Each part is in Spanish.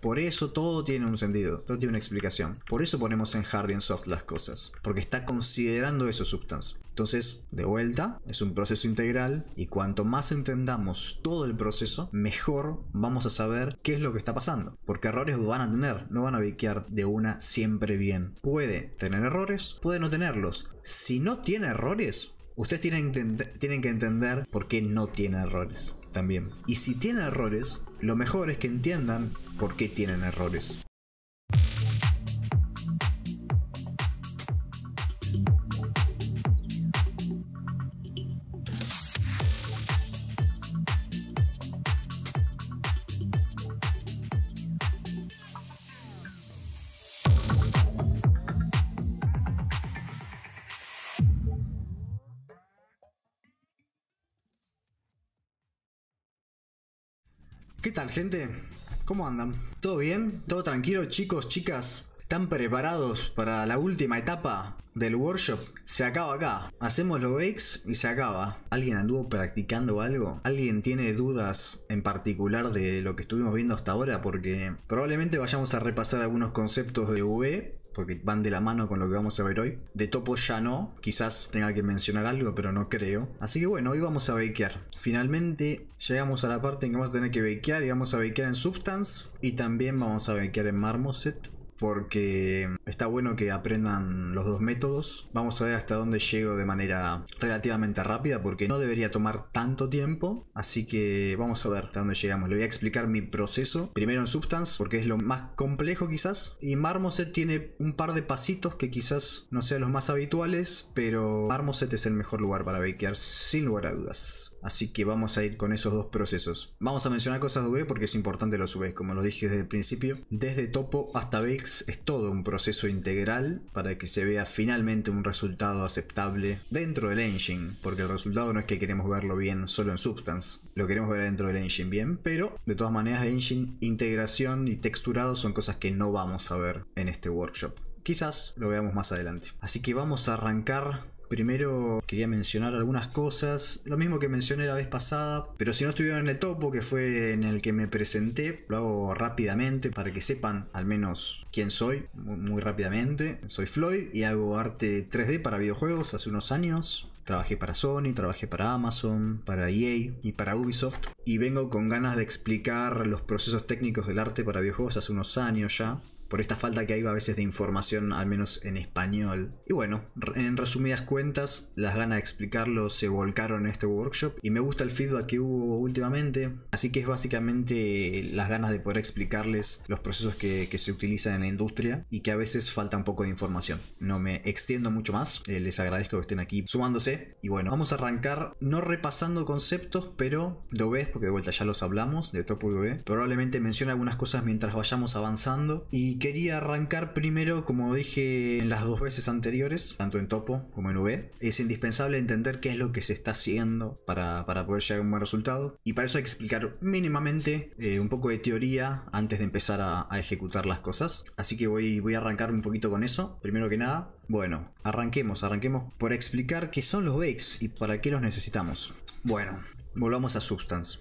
Por eso todo tiene un sentido, todo tiene una explicación. Por eso ponemos en hard y soft las cosas, porque está considerando eso substance. Entonces, de vuelta, es un proceso integral y cuanto más entendamos todo el proceso, mejor vamos a saber qué es lo que está pasando. Porque errores van a tener, no van a biquear de una siempre bien. Puede tener errores, puede no tenerlos. Si no tiene errores, ustedes tienen, tienen que entender por qué no tiene errores también. Y si tiene errores, lo mejor es que entiendan por qué tienen errores. ¿Qué tal gente? ¿Cómo andan? ¿Todo bien? ¿Todo tranquilo chicos, chicas? ¿Están preparados para la última etapa del workshop? Se acaba acá. Hacemos los bakes y se acaba. ¿Alguien anduvo practicando algo? ¿Alguien tiene dudas en particular de lo que estuvimos viendo hasta ahora? Porque probablemente vayamos a repasar algunos conceptos de V porque van de la mano con lo que vamos a ver hoy. De topo ya no, quizás tenga que mencionar algo, pero no creo. Así que bueno, hoy vamos a bakear. Finalmente llegamos a la parte en que vamos a tener que bakear y vamos a bakear en Substance y también vamos a bakear en Marmoset porque em, está bueno que aprendan los dos métodos. Vamos a ver hasta dónde llego de manera relativamente rápida porque no debería tomar tanto tiempo, así que vamos a ver hasta dónde llegamos. Le voy a explicar mi proceso, primero en Substance porque es lo más complejo quizás y Marmoset tiene un par de pasitos que quizás no sean los más habituales, pero Marmoset es el mejor lugar para bakear sin lugar a dudas. Así que vamos a ir con esos dos procesos. Vamos a mencionar cosas de UV porque es importante los UV, como lo dije desde el principio, desde topo hasta bake es todo un proceso integral para que se vea finalmente un resultado aceptable dentro del engine, porque el resultado no es que queremos verlo bien solo en Substance, lo queremos ver dentro del engine bien, pero de todas maneras engine, integración y texturado son cosas que no vamos a ver en este workshop. Quizás lo veamos más adelante. Así que vamos a arrancar Primero quería mencionar algunas cosas, lo mismo que mencioné la vez pasada, pero si no estuvieron en el topo, que fue en el que me presenté, lo hago rápidamente para que sepan al menos quién soy, muy, rápidamente. Soy Floyd y hago arte 3D para videojuegos hace unos años. Trabajé para Sony, trabajé para Amazon, para EA y para Ubisoft. Y vengo con ganas de explicar los procesos técnicos del arte para videojuegos hace unos años ya por esta falta que hay a veces de información, al menos en español. Y bueno, en resumidas cuentas, las ganas de explicarlo se volcaron en este workshop y me gusta el feedback que hubo últimamente, así que es básicamente las ganas de poder explicarles los procesos que, se utilizan en la industria y que a veces falta un poco de información. No me extiendo mucho más, eh, les agradezco que estén aquí sumándose y bueno, vamos a arrancar no repasando conceptos, pero lo ves, porque de vuelta ya los hablamos, de Topo y probablemente menciona algunas cosas mientras vayamos avanzando y quería arrancar primero, como dije en las dos veces anteriores, tanto en topo como en V. Es indispensable entender qué es lo que se está haciendo para, poder llegar a un buen resultado. Y para eso hay que explicar mínimamente eh, un poco de teoría antes de empezar a, ejecutar las cosas. Así que voy, voy a arrancar un poquito con eso. Primero que nada, bueno, arranquemos, arranquemos por explicar qué son los bakes y para qué los necesitamos. Bueno, volvamos a Substance.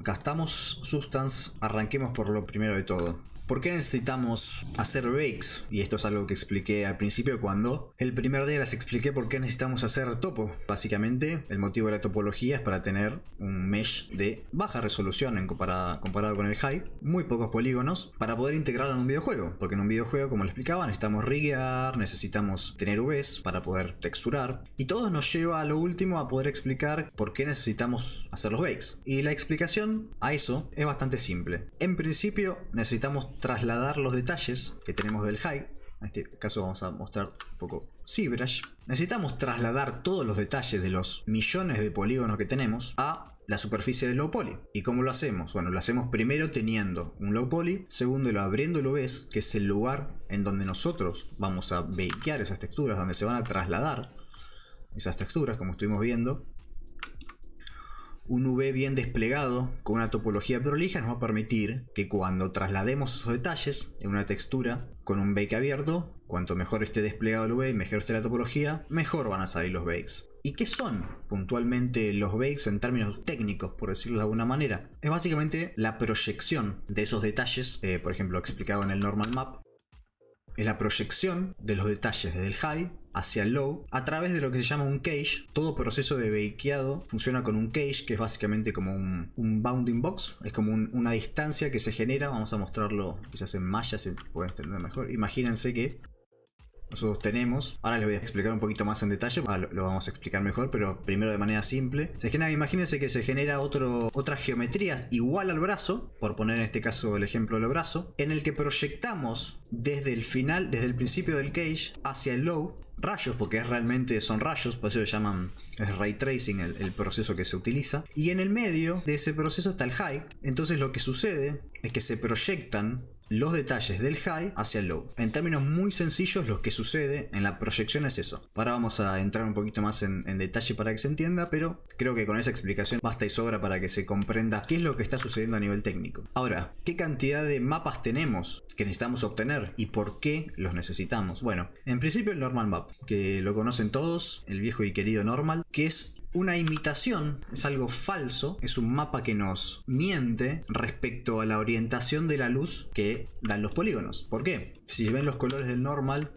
Gastamos Substance, arranquemos por lo primero de todo. ¿Por qué necesitamos hacer bakes? Y esto es algo que expliqué al principio cuando el primer día les expliqué por qué necesitamos hacer topo. Básicamente, el motivo de la topología es para tener un mesh de baja resolución en comparado con el high, muy pocos polígonos, para poder integrarlo en un videojuego. Porque en un videojuego, como les explicaba, necesitamos rigear, necesitamos tener UVs para poder texturar. Y todo nos lleva a lo último a poder explicar por qué necesitamos hacer los bakes. Y la explicación a eso es bastante simple. En principio, necesitamos trasladar los detalles que tenemos del high. En este caso vamos a mostrar un poco ZBrush. Necesitamos trasladar todos los detalles de los millones de polígonos que tenemos a la superficie del low poly. ¿Y cómo lo hacemos? Bueno, lo hacemos primero teniendo un low poly, segundo lo abriendo lo ves, que es el lugar en donde nosotros vamos a bakear esas texturas, donde se van a trasladar esas texturas, como estuvimos viendo. Un UV bien desplegado, con una topología prolija, nos va a permitir que cuando traslademos esos detalles en una textura con un bake abierto, cuanto mejor esté desplegado el UV y mejor esté la topología, mejor van a salir los bakes. ¿Y qué son puntualmente los bakes en términos técnicos, por decirlo de alguna manera? Es básicamente la proyección de esos detalles, eh, por ejemplo explicado en el normal map, es la proyección de los detalles desde el high hacia low a través de lo que se llama un cage. Todo proceso de bakeado funciona con un cage, que es básicamente como un, bounding box, es como una distancia que se genera. Vamos a mostrarlo quizás en malla, si pueden entender mejor. Imagínense que nosotros tenemos. Ahora les voy a explicar un poquito más en detalle, ah, lo, vamos a explicar mejor, pero primero de manera simple. Se imagínense que se genera otro, otra geometría igual al brazo, por poner en este caso el ejemplo del brazo, en el que proyectamos desde el final, desde el principio del cage hacia el low, rayos, porque realmente son rayos, por eso se llaman ray tracing el, el, proceso que se utiliza. Y en el medio de ese proceso está el high. Entonces lo que sucede es que se proyectan los detalles del high hacia el low. En términos muy sencillos, lo que sucede en la proyección es eso. Ahora vamos a entrar un poquito más en, detalle para que se entienda, pero creo que con esa explicación basta y sobra para que se comprenda qué es lo que está sucediendo a nivel técnico. Ahora, ¿qué cantidad de mapas tenemos que necesitamos obtener y por qué los necesitamos? Bueno, en principio el normal map, que lo conocen todos, el viejo y querido normal, que es una imitación, es algo falso, es un mapa que nos miente respecto a la orientación de la luz que dan los polígonos. ¿Por qué? Si ven los colores del normal,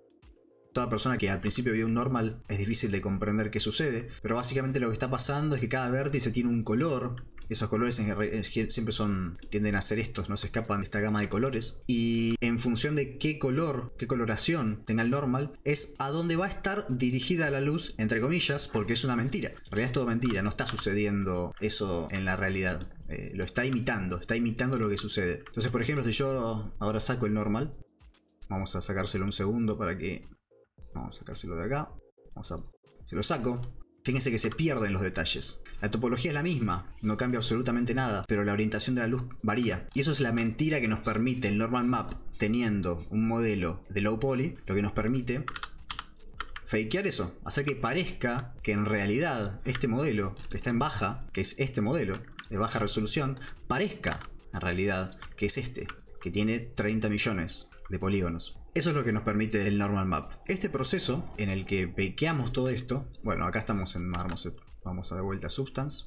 toda persona que al principio vio un normal es difícil de comprender qué sucede, pero básicamente lo que está pasando es que cada vértice tiene un color esos colores siempre son, tienden a ser estos, no se escapan de esta gama de colores. Y en función de qué color, qué coloración tenga el normal, es a dónde va a estar dirigida la luz, entre comillas, porque es una mentira. En realidad es todo mentira, no está sucediendo eso en la realidad. Eh, lo está imitando, está imitando lo que sucede. Entonces, por ejemplo, si yo ahora saco el normal, vamos a sacárselo un segundo para que... Vamos a sacárselo de acá. Vamos a... Se lo saco, Fíjense que se pierden los detalles. La topología es la misma, no cambia absolutamente nada, pero la orientación de la luz varía. Y eso es la mentira que nos permite el normal map, teniendo un modelo de low poly, lo que nos permite fakear eso, hacer que parezca que en realidad este modelo que está en baja, que es este modelo de baja resolución, parezca en realidad que es este, que tiene 30 millones de polígonos. Eso es lo que nos permite el normal map. Este proceso en el que pequeamos todo esto, bueno, acá estamos en Marmoset, vamos a de vuelta a Substance.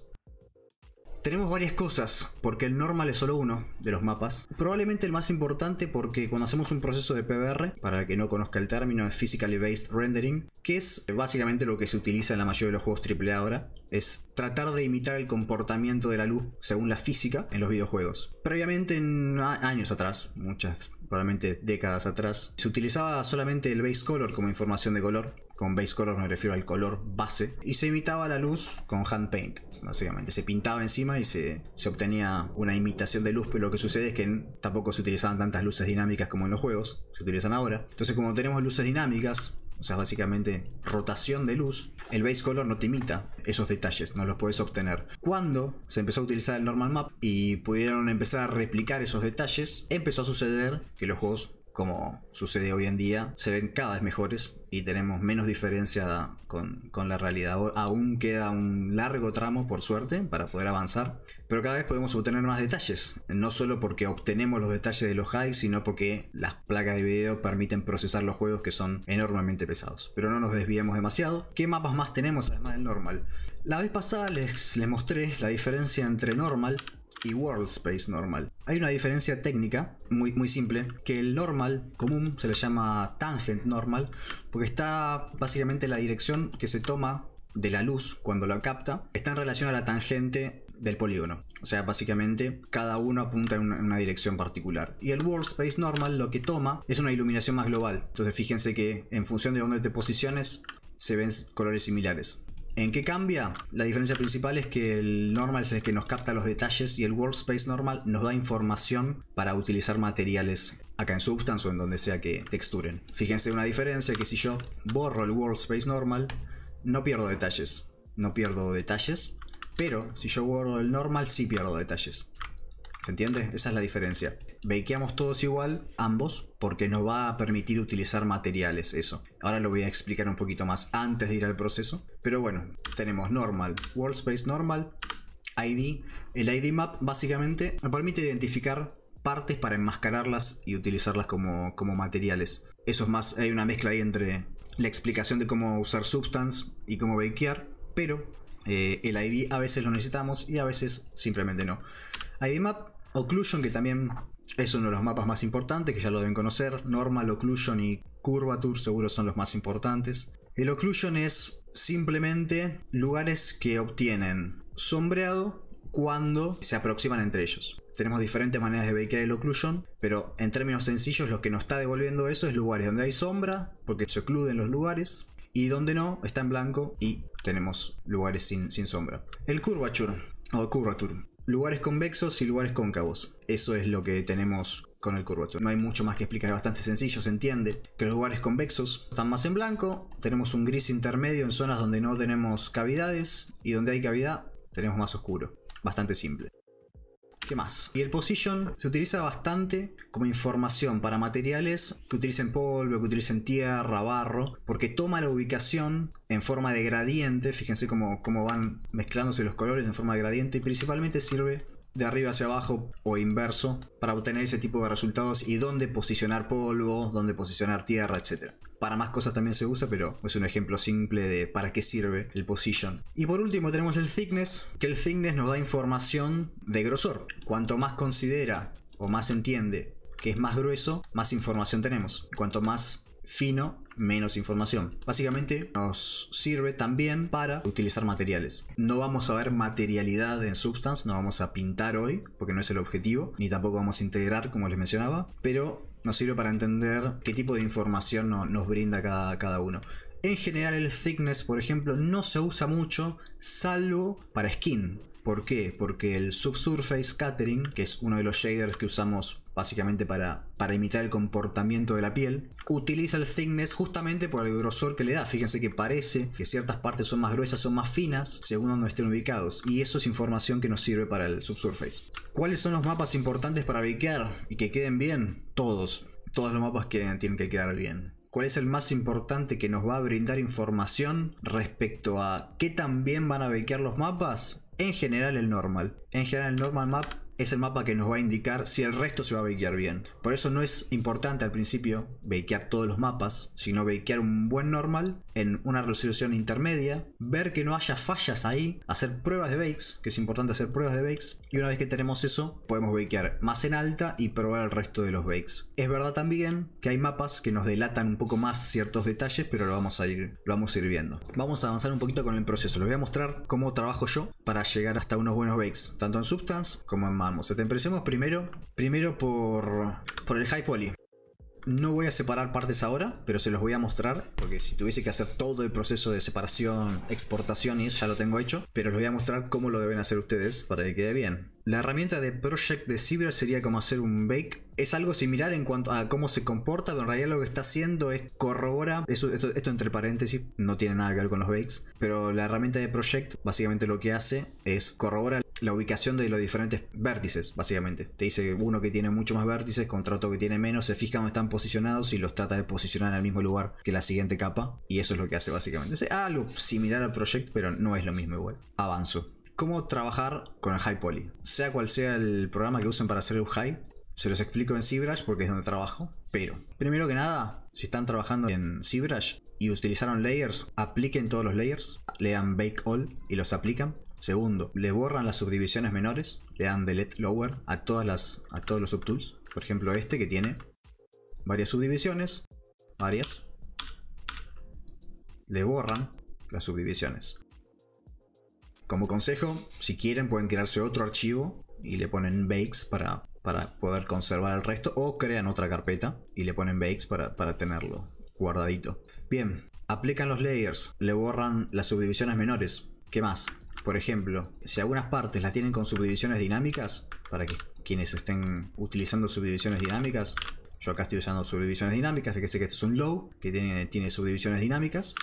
Tenemos varias cosas, porque el normal es solo uno de los mapas. Probablemente el más importante porque cuando hacemos un proceso de PBR, para el que no conozca el término, es Physically Based Rendering, que es básicamente lo que se utiliza en la mayoría de los juegos AAA ahora, es tratar de imitar el comportamiento de la luz según la física en los videojuegos. Previamente, en años atrás, muchas probablemente décadas atrás, se utilizaba solamente el base color como información de color. Con base color me refiero al color base. Y se imitaba la luz con hand paint, básicamente. Se pintaba encima y se, se obtenía una imitación de luz, pero lo que sucede es que tampoco se utilizaban tantas luces dinámicas como en los juegos, se utilizan ahora. Entonces como tenemos luces dinámicas, o sea, básicamente rotación de luz, el base color no te imita esos detalles, no los puedes obtener. Cuando se empezó a utilizar el normal map y pudieron empezar a replicar esos detalles, empezó a suceder que los juegos como sucede hoy en día, se ven cada vez mejores y tenemos menos diferencia con, la realidad. Aún queda un largo tramo, por suerte, para poder avanzar, pero cada vez podemos obtener más detalles. No solo porque obtenemos los detalles de los highs, sino porque las placas de video permiten procesar los juegos que son enormemente pesados. Pero no nos desviemos demasiado. ¿Qué mapas más tenemos además del normal? La vez pasada les, les mostré la diferencia entre normal y World Space normal. Hay una diferencia técnica muy, muy simple, que el normal común se le llama tangent normal, porque está básicamente la dirección que se toma de la luz cuando la capta, está en relación a la tangente del polígono. O sea, básicamente cada uno apunta en una, dirección particular. Y el World Space Normal lo que toma es una iluminación más global. Entonces fíjense que en función de dónde te posiciones, se ven colores similares. ¿En qué cambia? La diferencia principal es que el normal es el que nos capta los detalles y el workspace normal nos da información para utilizar materiales acá en Substance o en donde sea que texturen. Fíjense una diferencia que si yo borro el workspace normal, no pierdo detalles. No pierdo detalles, pero si yo borro el normal sí pierdo detalles. ¿Se entiende? Esa es la diferencia. Bakeamos todos igual, ambos, porque nos va a permitir utilizar materiales, eso. Ahora lo voy a explicar un poquito más antes de ir al proceso. Pero bueno, tenemos normal, workspace normal, ID. El ID map básicamente nos permite identificar partes para enmascararlas y utilizarlas como, materiales. Eso es más, hay una mezcla ahí entre la explicación de cómo usar Substance y cómo bakear, pero eh, el ID a veces lo necesitamos y a veces simplemente no. IDMAP, Occlusion, que también es uno de los mapas más importantes, que ya lo deben conocer. Normal, Occlusion y Curvature seguro son los más importantes. El Occlusion es simplemente lugares que obtienen sombreado cuando se aproximan entre ellos. Tenemos diferentes maneras de bakear el occlusion, pero en términos sencillos lo que nos está devolviendo eso es lugares donde hay sombra, porque se ocluden los lugares, y donde no, está en blanco y tenemos lugares sin, sin sombra. El curvature, o curvature, lugares convexos y lugares cóncavos. Eso es lo que tenemos con el curvature. No hay mucho más que explicar, es bastante sencillo, se entiende que los lugares convexos están más en blanco, tenemos un gris intermedio en zonas donde no tenemos cavidades y donde hay cavidad tenemos más oscuro. Bastante simple más? Y el position se utiliza bastante como información para materiales que utilicen polvo, que utilicen tierra, barro, porque toma la ubicación en forma de gradiente, fíjense cómo, cómo van mezclándose los colores en forma de gradiente y principalmente sirve de arriba hacia abajo o inverso para obtener ese tipo de resultados y dónde posicionar polvo, dónde posicionar tierra, etc. Para más cosas también se usa, pero es un ejemplo simple de para qué sirve el position. Y por último tenemos el thickness, que el thickness nos da información de grosor. Cuanto más considera o más entiende que es más grueso, más información tenemos. Cuanto más fino, menos información. Básicamente nos sirve también para utilizar materiales. No vamos a ver materialidad en Substance, no vamos a pintar hoy porque no es el objetivo, ni tampoco vamos a integrar como les mencionaba, pero nos sirve para entender qué tipo de información nos brinda cada, cada uno. En general el thickness, por ejemplo, no se usa mucho salvo para skin. ¿Por qué? Porque el subsurface scattering, que es uno de los shaders que usamos básicamente para, para imitar el comportamiento de la piel, utiliza el thickness justamente por el grosor que le da. Fíjense que parece que ciertas partes son más gruesas o más finas según donde estén ubicados, y eso es información que nos sirve para el subsurface. ¿Cuáles son los mapas importantes para vequear y que queden bien? Todos. Todos los mapas que tienen que quedar bien cuál es el más importante que nos va a brindar información respecto a qué también van a bequear los mapas. En general el normal. En general el normal map es el mapa que nos va a indicar si el resto se va a bakear bien. Por eso no es importante al principio bakear todos los mapas, sino bakear un buen normal en una resolución intermedia, ver que no haya fallas ahí, hacer pruebas de bakes, que es importante hacer pruebas de bakes, y una vez que tenemos eso, podemos bakear más en alta y probar el resto de los bakes. Es verdad también que hay mapas que nos delatan un poco más ciertos detalles, pero lo vamos a ir, vamos a viendo. Vamos a avanzar un poquito con el proceso. Les voy a mostrar cómo trabajo yo para llegar hasta unos buenos bakes, tanto en Substance como en empecemos primero, primero por, por el High Poly. No voy a separar partes ahora, pero se los voy a mostrar, porque si tuviese que hacer todo el proceso de separación, exportación y eso ya lo tengo hecho, pero les voy a mostrar cómo lo deben hacer ustedes para que quede bien. La herramienta de Project de Cibra sería como hacer un bake. Es algo similar en cuanto a cómo se comporta, pero en realidad lo que está haciendo es corrobora. esto, entre paréntesis no tiene nada que ver con los bakes. Pero la herramienta de Project básicamente lo que hace es corrobora la ubicación de los diferentes vértices, básicamente. Te dice uno que tiene mucho más vértices, contra otro que tiene menos, se fija dónde están posicionados y los trata de posicionar en el mismo lugar que la siguiente capa. Y eso es lo que hace básicamente. Es algo similar al Project, pero no es lo mismo igual. Avanzo cómo trabajar con el high poly. Sea cual sea el programa que usen para hacer el high, se los explico en ZBrush porque es donde trabajo. Pero, primero que nada, si están trabajando en ZBrush y utilizaron layers, apliquen todos los layers, le dan Bake All y los aplican. Segundo, le borran las subdivisiones menores, le dan Delete Lower a todos los subtools. Por ejemplo, este que tiene varias subdivisiones, varias. Le borran las subdivisiones. Como consejo, si quieren pueden crearse otro archivo y le ponen bakes para, para poder conservar el resto o crean otra carpeta y le ponen bakes para, tenerlo guardadito. Bien, aplican los layers, le borran las subdivisiones menores. ¿Qué más? Por ejemplo, si algunas partes las tienen con subdivisiones dinámicas, para que quienes estén utilizando subdivisiones dinámicas, yo acá estoy usando subdivisiones dinámicas, fíjense que este es un low que tiene, tiene subdivisiones dinámicas.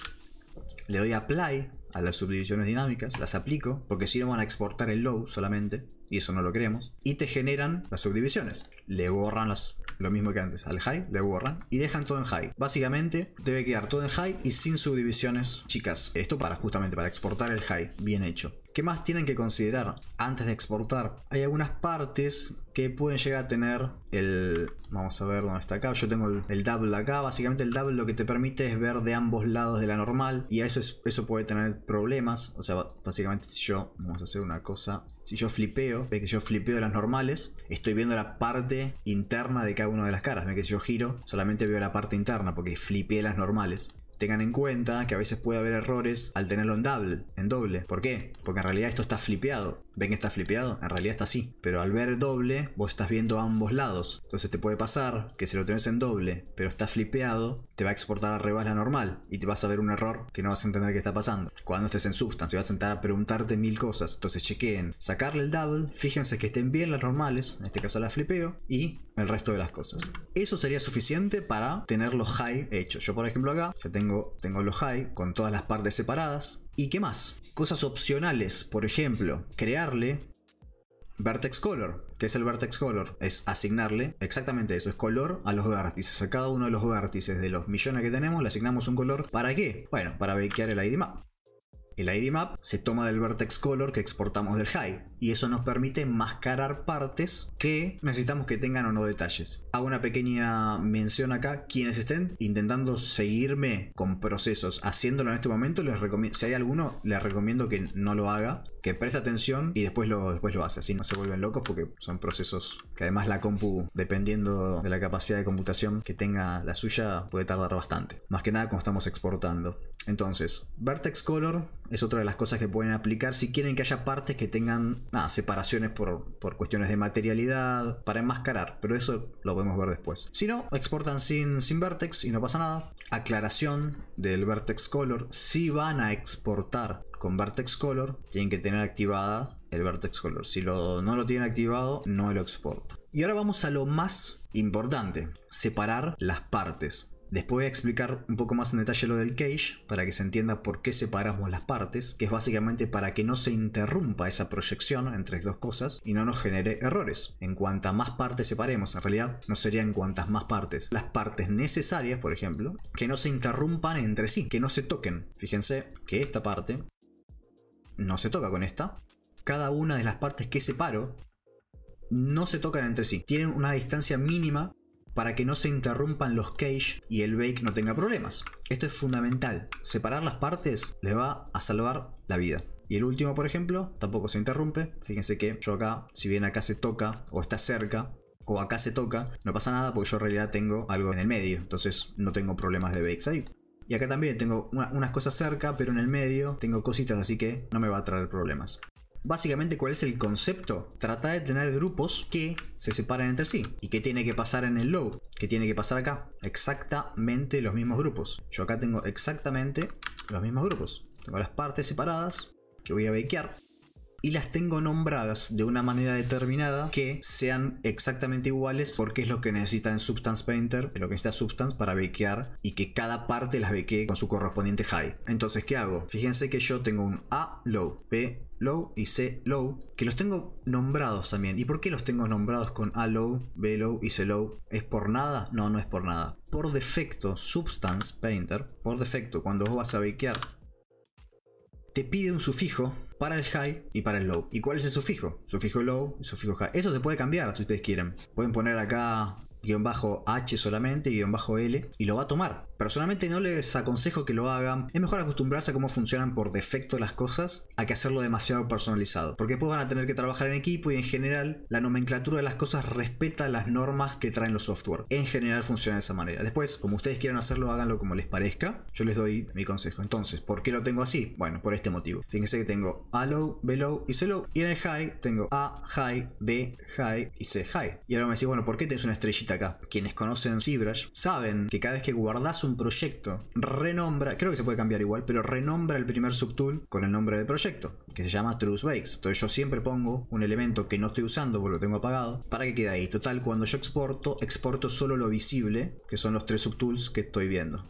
Le doy apply a las subdivisiones dinámicas, las aplico, porque si no van a exportar el low solamente, y eso no lo queremos, y te generan las subdivisiones. Le borran las, lo mismo que antes, al high le borran y dejan todo en high. Básicamente debe quedar todo en high y sin subdivisiones chicas. Esto para justamente para exportar el high bien hecho. ¿Qué más tienen que considerar antes de exportar? Hay algunas partes que pueden llegar a tener el... Vamos a ver dónde está acá. Yo tengo el, double acá. Básicamente el double lo que te permite es ver de ambos lados de la normal. Y a eso puede tener problemas. O sea, básicamente si yo... Vamos a hacer una cosa. Si yo flipeo, ve que yo flipeo las normales. Estoy viendo la parte interna de cada una de las caras. Ve que si yo giro, solamente veo la parte interna porque flipeé las normales tengan en cuenta que a veces puede haber errores al tenerlo en doble. ¿Por qué? Porque en realidad esto está flipeado ven que está flipeado, en realidad está así. Pero al ver doble, vos estás viendo ambos lados. Entonces te puede pasar que si lo tenés en doble, pero está flipeado, te va a exportar a la normal y te vas a ver un error que no vas a entender qué está pasando. Cuando estés en Substance, vas a sentar a preguntarte mil cosas. Entonces chequeen, sacarle el double, fíjense que estén bien las normales, en este caso las flipeo, y el resto de las cosas. Eso sería suficiente para tener los high hechos. Yo, por ejemplo, acá tengo, tengo los high con todas las partes separadas ¿Y qué más? Cosas opcionales, por ejemplo, crearle vertex color. ¿Qué es el vertex color? Es asignarle exactamente eso, es color a los vértices. A cada uno de los vértices de los millones que tenemos le asignamos un color. ¿Para qué? Bueno, para bakear el ID map. El ID map se toma del vertex color que exportamos del high y eso nos permite mascarar partes que necesitamos que tengan o no detalles. Hago una pequeña mención acá, quienes estén intentando seguirme con procesos haciéndolo en este momento, les recomiendo, si hay alguno, les recomiendo que no lo haga, que preste atención y después lo, después lo hace, así no se vuelven locos porque son procesos que además la compu, dependiendo de la capacidad de computación que tenga la suya, puede tardar bastante, más que nada cuando estamos exportando. Entonces, Vertex Color es otra de las cosas que pueden aplicar si quieren que haya partes que tengan nada, separaciones por, cuestiones de materialidad, para enmascarar, pero eso lo podemos ver después. Si no, exportan sin, sin vertex y no pasa nada. Aclaración del vertex color, si van a exportar con vertex color, tienen que tener activada el vertex color. Si lo, no lo tienen activado, no lo exporta. Y ahora vamos a lo más importante, separar las partes. Después voy a explicar un poco más en detalle lo del cage, para que se entienda por qué separamos las partes, que es básicamente para que no se interrumpa esa proyección entre dos cosas y no nos genere errores. En cuantas más partes separemos, en realidad no serían cuantas más partes, las partes necesarias, por ejemplo, que no se interrumpan entre sí, que no se toquen. Fíjense que esta parte no se toca con esta. Cada una de las partes que separo no se tocan entre sí. Tienen una distancia mínima para que no se interrumpan los cage y el bake no tenga problemas. Esto es fundamental. Separar las partes le va a salvar la vida. Y el último, por ejemplo, tampoco se interrumpe. Fíjense que yo acá, si bien acá se toca o está cerca, o acá se toca, no pasa nada porque yo en realidad tengo algo en el medio. Entonces no tengo problemas de bakes ahí. Y acá también tengo unas cosas cerca, pero en el medio tengo cositas, así que no me va a traer problemas. Básicamente, ¿cuál es el concepto? Trata de tener grupos que se separen entre sí. ¿Y qué tiene que pasar en el low? ¿Qué tiene que pasar acá? Exactamente los mismos grupos. Yo acá tengo exactamente los mismos grupos. Tengo las partes separadas que voy a bakear y las tengo nombradas de una manera determinada que sean exactamente iguales porque es lo que necesita Substance Painter, lo que necesita Substance para bequear y que cada parte las bequee con su correspondiente high. Entonces, ¿qué hago? Fíjense que yo tengo un A low, P low y C low, que los tengo nombrados también. ¿Y por qué los tengo nombrados con A low, B low y C low? ¿Es por nada? No, no es por nada. Por defecto, Substance Painter, por defecto, cuando vos vas a bequear te pide un sufijo para el high y para el low. ¿Y cuál es el sufijo? Sufijo low, y sufijo high. Eso se puede cambiar si ustedes quieren. Pueden poner acá guión bajo H solamente, guión bajo L, y lo va a tomar. Personalmente no les aconsejo que lo hagan. Es mejor acostumbrarse a cómo funcionan por defecto las cosas a que hacerlo demasiado personalizado. Porque después van a tener que trabajar en equipo y en general la nomenclatura de las cosas respeta las normas que traen los software. En general funciona de esa manera. Después, como ustedes quieran hacerlo, háganlo como les parezca. Yo les doy mi consejo. Entonces, ¿por qué lo tengo así? Bueno, por este motivo. Fíjense que tengo A low, B low y C low. Y en el high tengo A high, B high y C high. Y ahora me decís, bueno, ¿por qué tenés una estrellita acá? Quienes conocen ZBrush saben que cada vez que guardas un un proyecto, renombra, creo que se puede cambiar igual, pero renombra el primer subtool con el nombre del proyecto, que se llama Truth Breaks. Entonces yo siempre pongo un elemento que no estoy usando porque lo tengo apagado, para que quede ahí. Total, cuando yo exporto, exporto solo lo visible, que son los tres subtools que estoy viendo.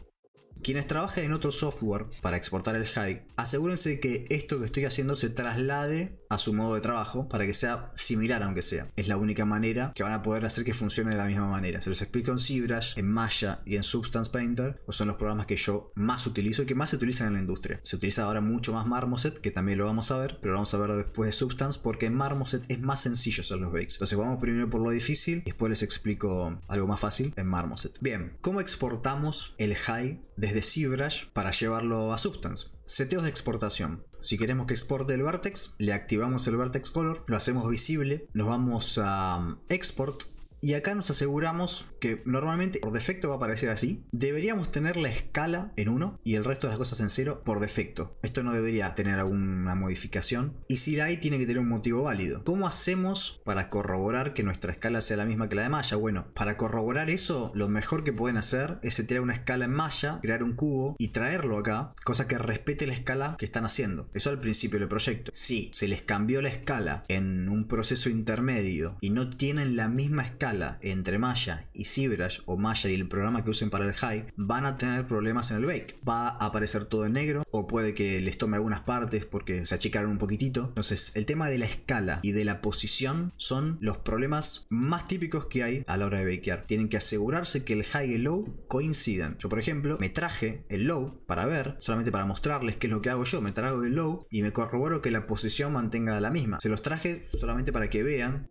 Quienes trabajan en otro software para exportar el hike asegúrense de que esto que estoy haciendo se traslade a su modo de trabajo para que sea similar aunque sea. Es la única manera que van a poder hacer que funcione de la misma manera. Se los explico en ZBrush, en Maya y en Substance Painter, pues son los programas que yo más utilizo y que más se utilizan en la industria. Se utiliza ahora mucho más Marmoset, que también lo vamos a ver, pero lo vamos a ver después de Substance porque en Marmoset es más sencillo hacer los bakes. Entonces vamos primero por lo difícil y después les explico algo más fácil en Marmoset. Bien, ¿cómo exportamos el high desde ZBrush para llevarlo a Substance? Seteos de exportación. Si queremos que exporte el vertex, le activamos el vertex color, lo hacemos visible, nos vamos a um, export y acá nos aseguramos que normalmente por defecto va a aparecer así, deberíamos tener la escala en 1 y el resto de las cosas en 0 por defecto. Esto no debería tener alguna modificación y si la hay tiene que tener un motivo válido. ¿Cómo hacemos para corroborar que nuestra escala sea la misma que la de malla Bueno, para corroborar eso lo mejor que pueden hacer es crear una escala en malla crear un cubo y traerlo acá, cosa que respete la escala que están haciendo. Eso al principio del proyecto. Si se les cambió la escala en un proceso intermedio y no tienen la misma escala entre malla y Zbrush o Maya y el programa que usen para el high van a tener problemas en el bake. Va a aparecer todo en negro o puede que les tome algunas partes porque se achicaron un poquitito. Entonces el tema de la escala y de la posición son los problemas más típicos que hay a la hora de bakear. Tienen que asegurarse que el high y el low coincidan. Yo por ejemplo me traje el low para ver, solamente para mostrarles qué es lo que hago yo. Me trago el low y me corroboro que la posición mantenga la misma. Se los traje solamente para que vean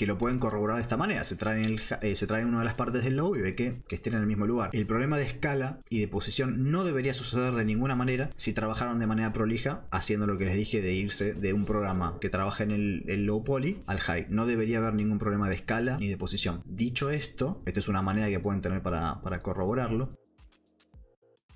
que lo pueden corroborar de esta manera. Se traen, el, eh, se una de las partes del low y ve que, que estén en el mismo lugar. El problema de escala y de posición no debería suceder de ninguna manera si trabajaron de manera prolija haciendo lo que les dije de irse de un programa que trabaja en el, low poly al high. No debería haber ningún problema de escala ni de posición. Dicho esto, esta es una manera que pueden tener para, para corroborarlo.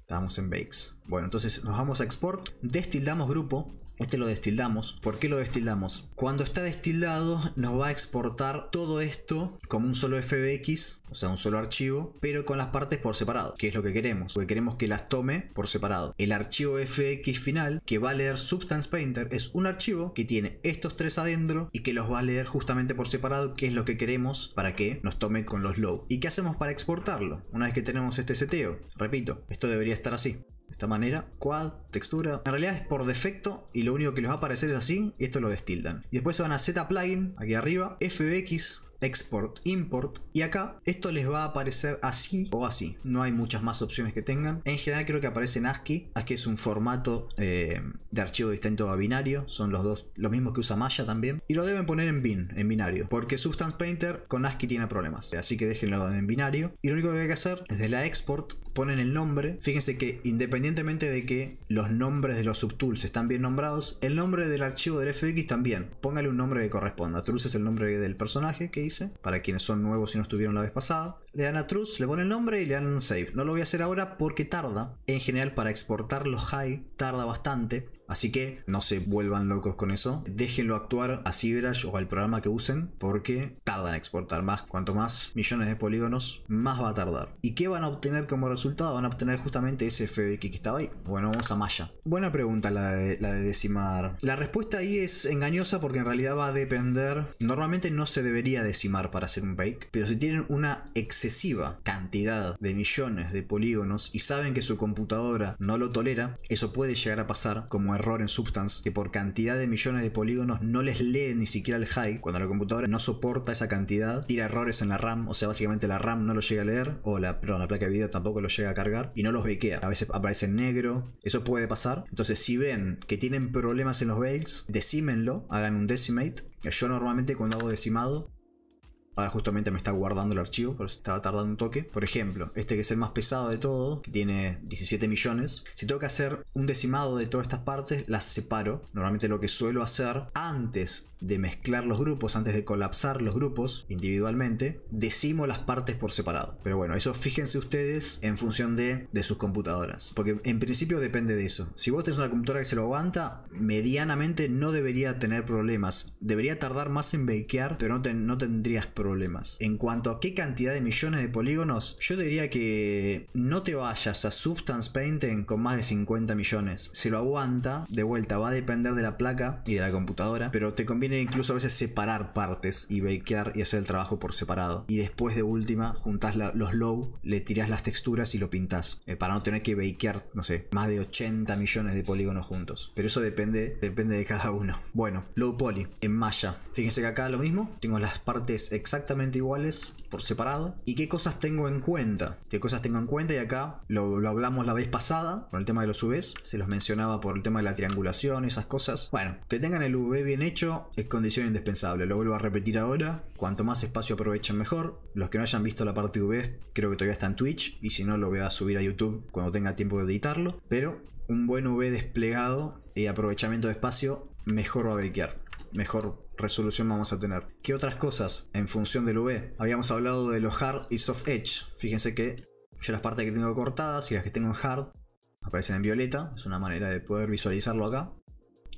Estamos en Bakes. Bueno, entonces nos vamos a export, destildamos grupo, este lo destildamos. ¿Por qué lo destildamos? Cuando está destildado nos va a exportar todo esto como un solo FBX, o sea un solo archivo, pero con las partes por separado, que es lo que queremos, porque queremos que las tome por separado. El archivo FX final que va a leer Substance Painter es un archivo que tiene estos tres adentro y que los va a leer justamente por separado, que es lo que queremos para que nos tome con los low. ¿Y qué hacemos para exportarlo? Una vez que tenemos este seteo, repito, esto debería estar así esta manera, quad, textura. En realidad es por defecto y lo único que les va a aparecer es así y esto lo destildan. Y después se van a Z plugin, aquí arriba, FBX, export, import y acá esto les va a aparecer así o así. No hay muchas más opciones que tengan. En general creo que aparece en ASCII. ASCII es un formato eh, de archivo distinto a binario. Son los dos, lo mismo que usa Maya también. Y lo deben poner en bin, en binario. Porque Substance Painter con ASCII tiene problemas. Así que déjenlo en binario. Y lo único que hay que hacer es de la export ponen el nombre. Fíjense que independientemente de que los nombres de los subtools están bien nombrados, el nombre del archivo del FX también. Póngale un nombre que corresponda. Tú es el nombre del personaje que dice, para quienes son nuevos y no estuvieron la vez pasada. Le dan a Truth, le ponen nombre y le dan save. No lo voy a hacer ahora porque tarda. En general, para exportar los high tarda bastante. Así que no se vuelvan locos con eso. Déjenlo actuar a ZBrush o al programa que usen porque tardan en exportar más. Cuanto más millones de polígonos, más va a tardar. ¿Y qué van a obtener como resultado? Van a obtener justamente ese FBX que estaba ahí. Bueno, vamos a Maya. Buena pregunta la de, la de decimar. La respuesta ahí es engañosa porque en realidad va a depender. Normalmente no se debería decimar para hacer un bake, pero si tienen una excesiva cantidad de millones de polígonos y saben que su computadora no lo tolera, eso puede llegar a pasar como error error en Substance que por cantidad de millones de polígonos no les lee ni siquiera el high. Cuando la computadora no soporta esa cantidad, tira errores en la RAM, o sea, básicamente la RAM no lo llega a leer, o la, perdón, la placa de video tampoco lo llega a cargar, y no los que A veces aparece en negro, eso puede pasar. Entonces, si ven que tienen problemas en los bails, decímenlo, hagan un decimate. Yo normalmente cuando hago decimado Ahora justamente me está guardando el archivo, pero estaba tardando un toque. Por ejemplo, este que es el más pesado de todo, tiene 17 millones. Si tengo que hacer un decimado de todas estas partes, las separo. Normalmente lo que suelo hacer antes de mezclar los grupos, antes de colapsar los grupos individualmente, decimo las partes por separado. Pero bueno, eso fíjense ustedes en función de, sus computadoras. Porque en principio depende de eso. Si vos tenés una computadora que se lo aguanta, medianamente no debería tener problemas. Debería tardar más en bakear, pero no, no tendrías problemas problemas. En cuanto a qué cantidad de millones de polígonos, yo diría que no te vayas a Substance Painting con más de 50 millones. Se lo aguanta, de vuelta, va a depender de la placa y de la computadora, pero te conviene incluso a veces separar partes y bakear y hacer el trabajo por separado. Y después de última, juntas los low, le tirás las texturas y lo pintas eh, para no tener que bakear, no sé, más de 80 millones de polígonos juntos. Pero eso depende, depende de cada uno. Bueno, low poly, en malla. Fíjense que acá lo mismo, tengo las partes exactas exactamente iguales por separado y qué cosas tengo en cuenta. Qué cosas tengo en cuenta y acá lo, hablamos la vez pasada con el tema de los UVs, se los mencionaba por el tema de la triangulación, esas cosas. Bueno, que tengan el UV bien hecho es condición indispensable, lo vuelvo a repetir ahora, cuanto más espacio aprovechen mejor. Los que no hayan visto la parte UV creo que todavía está en Twitch y si no lo voy a subir a YouTube cuando tenga tiempo de editarlo, pero un buen UV desplegado y aprovechamiento de espacio mejor va a bequear mejor resolución vamos a tener. ¿Qué otras cosas en función del V? Habíamos hablado de los hard y soft edge. Fíjense que yo las partes que tengo cortadas y las que tengo en hard aparecen en violeta. Es una manera de poder visualizarlo acá.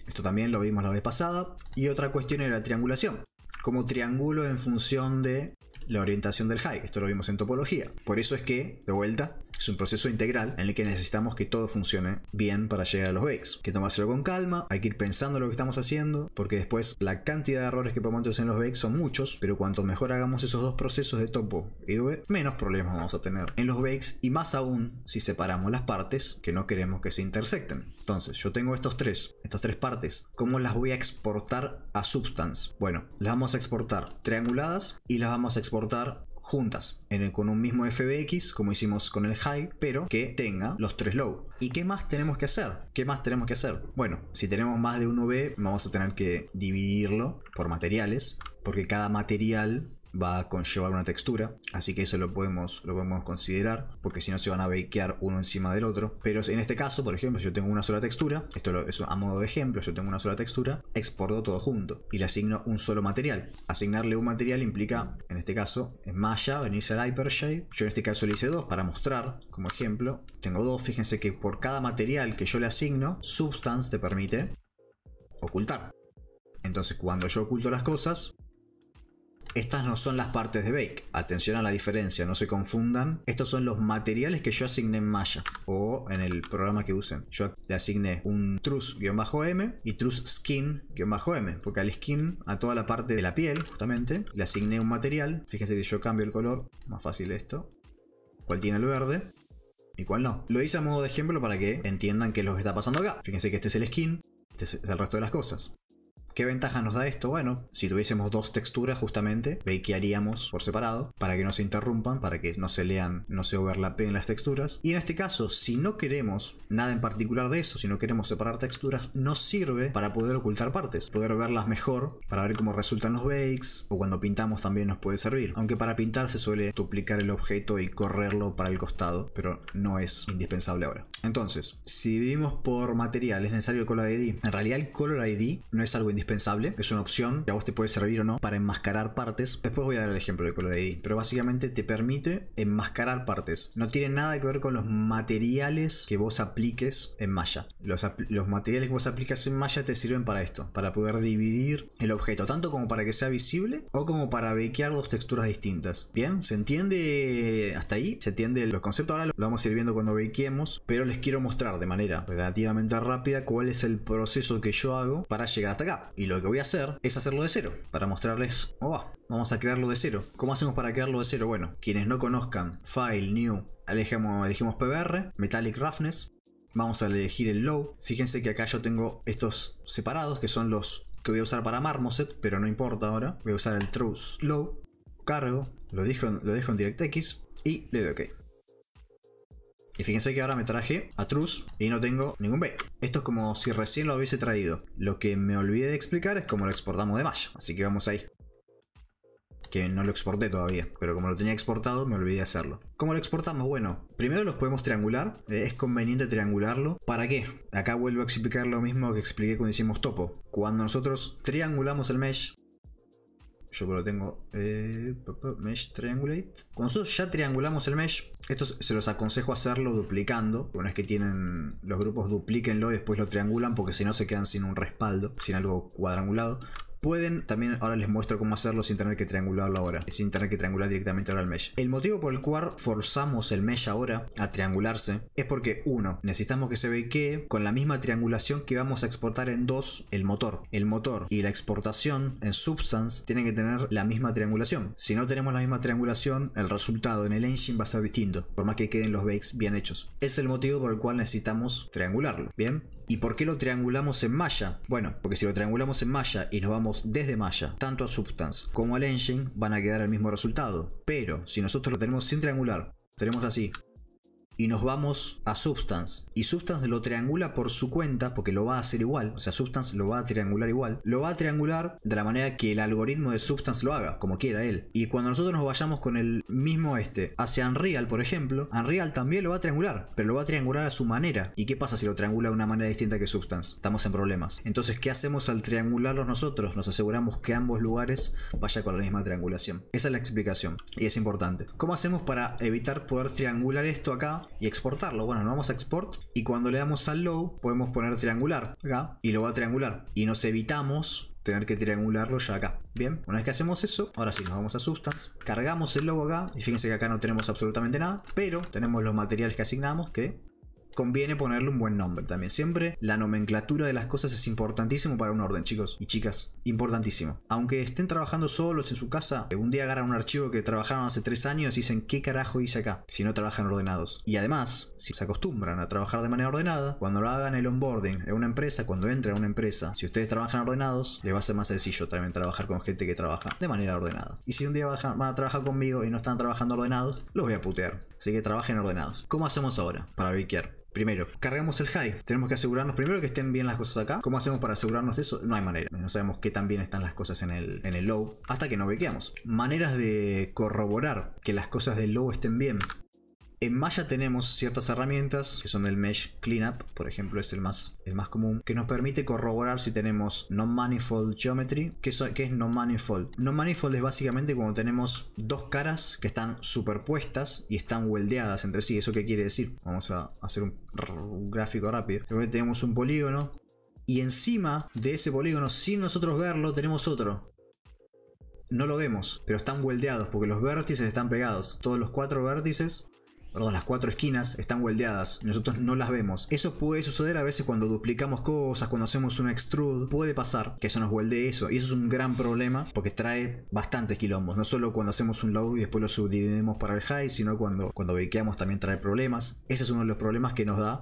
Esto también lo vimos la vez pasada. Y otra cuestión era la triangulación. Como triángulo en función de la orientación del high. Esto lo vimos en topología. Por eso es que, de vuelta, es un proceso integral en el que necesitamos que todo funcione bien para llegar a los bakes. que tomárselo con calma, hay que ir pensando lo que estamos haciendo, porque después la cantidad de errores que podemos hacer en los bakes son muchos, pero cuanto mejor hagamos esos dos procesos de topo y dube, menos problemas vamos a tener en los bakes y más aún si separamos las partes que no queremos que se intersecten. Entonces, yo tengo estos tres, estas tres partes. ¿Cómo las voy a exportar a Substance? Bueno, las vamos a exportar trianguladas y las vamos a exportar juntas en el, con un mismo FBX, como hicimos con el high, pero que tenga los tres low. ¿Y qué más tenemos que hacer? ¿Qué más tenemos que hacer? Bueno, si tenemos más de 1B, vamos a tener que dividirlo por materiales, porque cada material va a conllevar una textura, así que eso lo podemos, lo podemos considerar, porque si no se van a bakear uno encima del otro. Pero en este caso, por ejemplo, si yo tengo una sola textura, esto es a modo de ejemplo, yo tengo una sola textura, exporto todo junto y le asigno un solo material. Asignarle un material implica, en este caso, en malla. venirse al Hypershade. Yo en este caso le hice dos para mostrar, como ejemplo. Tengo dos, fíjense que por cada material que yo le asigno, Substance te permite ocultar. Entonces cuando yo oculto las cosas, estas no son las partes de Bake. Atención a la diferencia, no se confundan. Estos son los materiales que yo asigné en Maya o en el programa que usen. Yo le asigné un truss-m y truss-skin-m, porque al skin, a toda la parte de la piel, justamente, le asigné un material. Fíjense que yo cambio el color, más fácil esto. ¿Cuál tiene el verde? ¿Y cuál no? Lo hice a modo de ejemplo para que entiendan qué es lo que está pasando acá. Fíjense que este es el skin, este es el resto de las cosas. ¿Qué ventaja nos da esto? Bueno, si tuviésemos dos texturas justamente, bakearíamos por separado para que no se interrumpan, para que no se lean, no se overlapen las texturas. Y en este caso, si no queremos nada en particular de eso, si no queremos separar texturas, nos sirve para poder ocultar partes, poder verlas mejor, para ver cómo resultan los bakes, o cuando pintamos también nos puede servir. Aunque para pintar se suele duplicar el objeto y correrlo para el costado, pero no es indispensable ahora. Entonces, si dividimos por material, es necesario el Color ID. En realidad el Color ID no es algo indispensable es una opción que a vos te puede servir o no para enmascarar partes. Después voy a dar el ejemplo de Color ID, pero básicamente te permite enmascarar partes. No tiene nada que ver con los materiales que vos apliques en malla. Los, materiales que vos aplicas en malla te sirven para esto, para poder dividir el objeto, tanto como para que sea visible o como para bequear dos texturas distintas. Bien, ¿se entiende hasta ahí? ¿Se entiende los conceptos? Ahora lo vamos a ir viendo cuando bequeemos, pero les quiero mostrar de manera relativamente rápida cuál es el proceso que yo hago para llegar hasta acá y lo que voy a hacer es hacerlo de cero para mostrarles oh, Vamos a crearlo de cero. ¿Cómo hacemos para crearlo de cero? Bueno, quienes no conozcan File, New, elegimos, elegimos PBR, Metallic Roughness, vamos a elegir el Low. Fíjense que acá yo tengo estos separados que son los que voy a usar para Marmoset, pero no importa ahora. Voy a usar el True Low, cargo, lo, dejo, lo dejo en DirectX y le doy OK. Y fíjense que ahora me traje a Truz y no tengo ningún B. Esto es como si recién lo hubiese traído. Lo que me olvidé de explicar es cómo lo exportamos de mayo Así que vamos ahí. Que no lo exporté todavía, pero como lo tenía exportado me olvidé hacerlo. ¿Cómo lo exportamos? Bueno, primero los podemos triangular, eh, es conveniente triangularlo. ¿Para qué? Acá vuelvo a explicar lo mismo que expliqué cuando hicimos topo. Cuando nosotros triangulamos el mesh, yo creo lo tengo eh, Mesh Triangulate. Cuando nosotros ya triangulamos el mesh, esto se los aconsejo hacerlo duplicando. Una vez que tienen los grupos, duplíquenlo y después lo triangulan porque si no se quedan sin un respaldo, sin algo cuadrangulado. Pueden, también ahora les muestro cómo hacerlo sin tener que triangularlo ahora, sin tener que triangular directamente ahora el mesh. El motivo por el cual forzamos el mesh ahora a triangularse es porque, uno, necesitamos que se que con la misma triangulación que vamos a exportar en dos el motor. El motor y la exportación en Substance tienen que tener la misma triangulación. Si no tenemos la misma triangulación, el resultado en el engine va a ser distinto, por más que queden los bakes bien hechos. Es el motivo por el cual necesitamos triangularlo, ¿bien? ¿Y por qué lo triangulamos en malla? Bueno, porque si lo triangulamos en malla y nos vamos desde malla, tanto a Substance como al Engine, van a quedar el mismo resultado. Pero si nosotros lo tenemos sin triangular, tenemos así y nos vamos a Substance. Y Substance lo triangula por su cuenta, porque lo va a hacer igual. O sea, Substance lo va a triangular igual. Lo va a triangular de la manera que el algoritmo de Substance lo haga, como quiera él. Y cuando nosotros nos vayamos con el mismo este hacia Unreal, por ejemplo, Unreal también lo va a triangular, pero lo va a triangular a su manera. ¿Y qué pasa si lo triangula de una manera distinta que Substance? Estamos en problemas. Entonces, ¿qué hacemos al triangularlo nosotros? Nos aseguramos que ambos lugares vaya con la misma triangulación. Esa es la explicación y es importante. ¿Cómo hacemos para evitar poder triangular esto acá y exportarlo. Bueno, nos vamos a export y cuando le damos al low podemos poner triangular acá y lo va a triangular. Y nos evitamos tener que triangularlo ya acá. Bien, una vez que hacemos eso, ahora sí nos vamos a Substance, cargamos el logo acá y fíjense que acá no tenemos absolutamente nada, pero tenemos los materiales que asignamos que conviene ponerle un buen nombre también. Siempre la nomenclatura de las cosas es importantísimo para un orden, chicos y chicas. Importantísimo. Aunque estén trabajando solos en su casa, eh, un día agarran un archivo que trabajaron hace tres años y dicen, ¿qué carajo hice acá? Si no trabajan ordenados. Y además, si se acostumbran a trabajar de manera ordenada, cuando lo hagan el onboarding en una empresa, cuando entren a una empresa, si ustedes trabajan ordenados, les va a ser más sencillo también trabajar con gente que trabaja de manera ordenada. Y si un día van a trabajar conmigo y no están trabajando ordenados, los voy a putear. Así que trabajen ordenados. ¿Cómo hacemos ahora para biquear? Primero, cargamos el high. Tenemos que asegurarnos primero que estén bien las cosas acá. ¿Cómo hacemos para asegurarnos de eso? No hay manera. No sabemos qué tan bien están las cosas en el, en el low hasta que no bequeamos. Maneras de corroborar que las cosas del low estén bien en Maya tenemos ciertas herramientas, que son el Mesh Cleanup, por ejemplo, es el más, el más común, que nos permite corroborar si tenemos Non-Manifold Geometry, ¿Qué es Non-Manifold. Non-Manifold es básicamente cuando tenemos dos caras que están superpuestas y están weldeadas entre sí. ¿Eso qué quiere decir? Vamos a hacer un, gráfico rápido. tenemos un polígono y encima de ese polígono, sin nosotros verlo, tenemos otro no lo vemos, pero están weldeados porque los vértices están pegados. Todos los cuatro vértices perdón, las cuatro esquinas están weldeadas, nosotros no las vemos. Eso puede suceder a veces cuando duplicamos cosas, cuando hacemos un extrude, puede pasar que eso nos weldee eso, y eso es un gran problema porque trae bastantes quilombos, no solo cuando hacemos un load y después lo subdividimos para el high, sino cuando, cuando también trae problemas. Ese es uno de los problemas que nos da,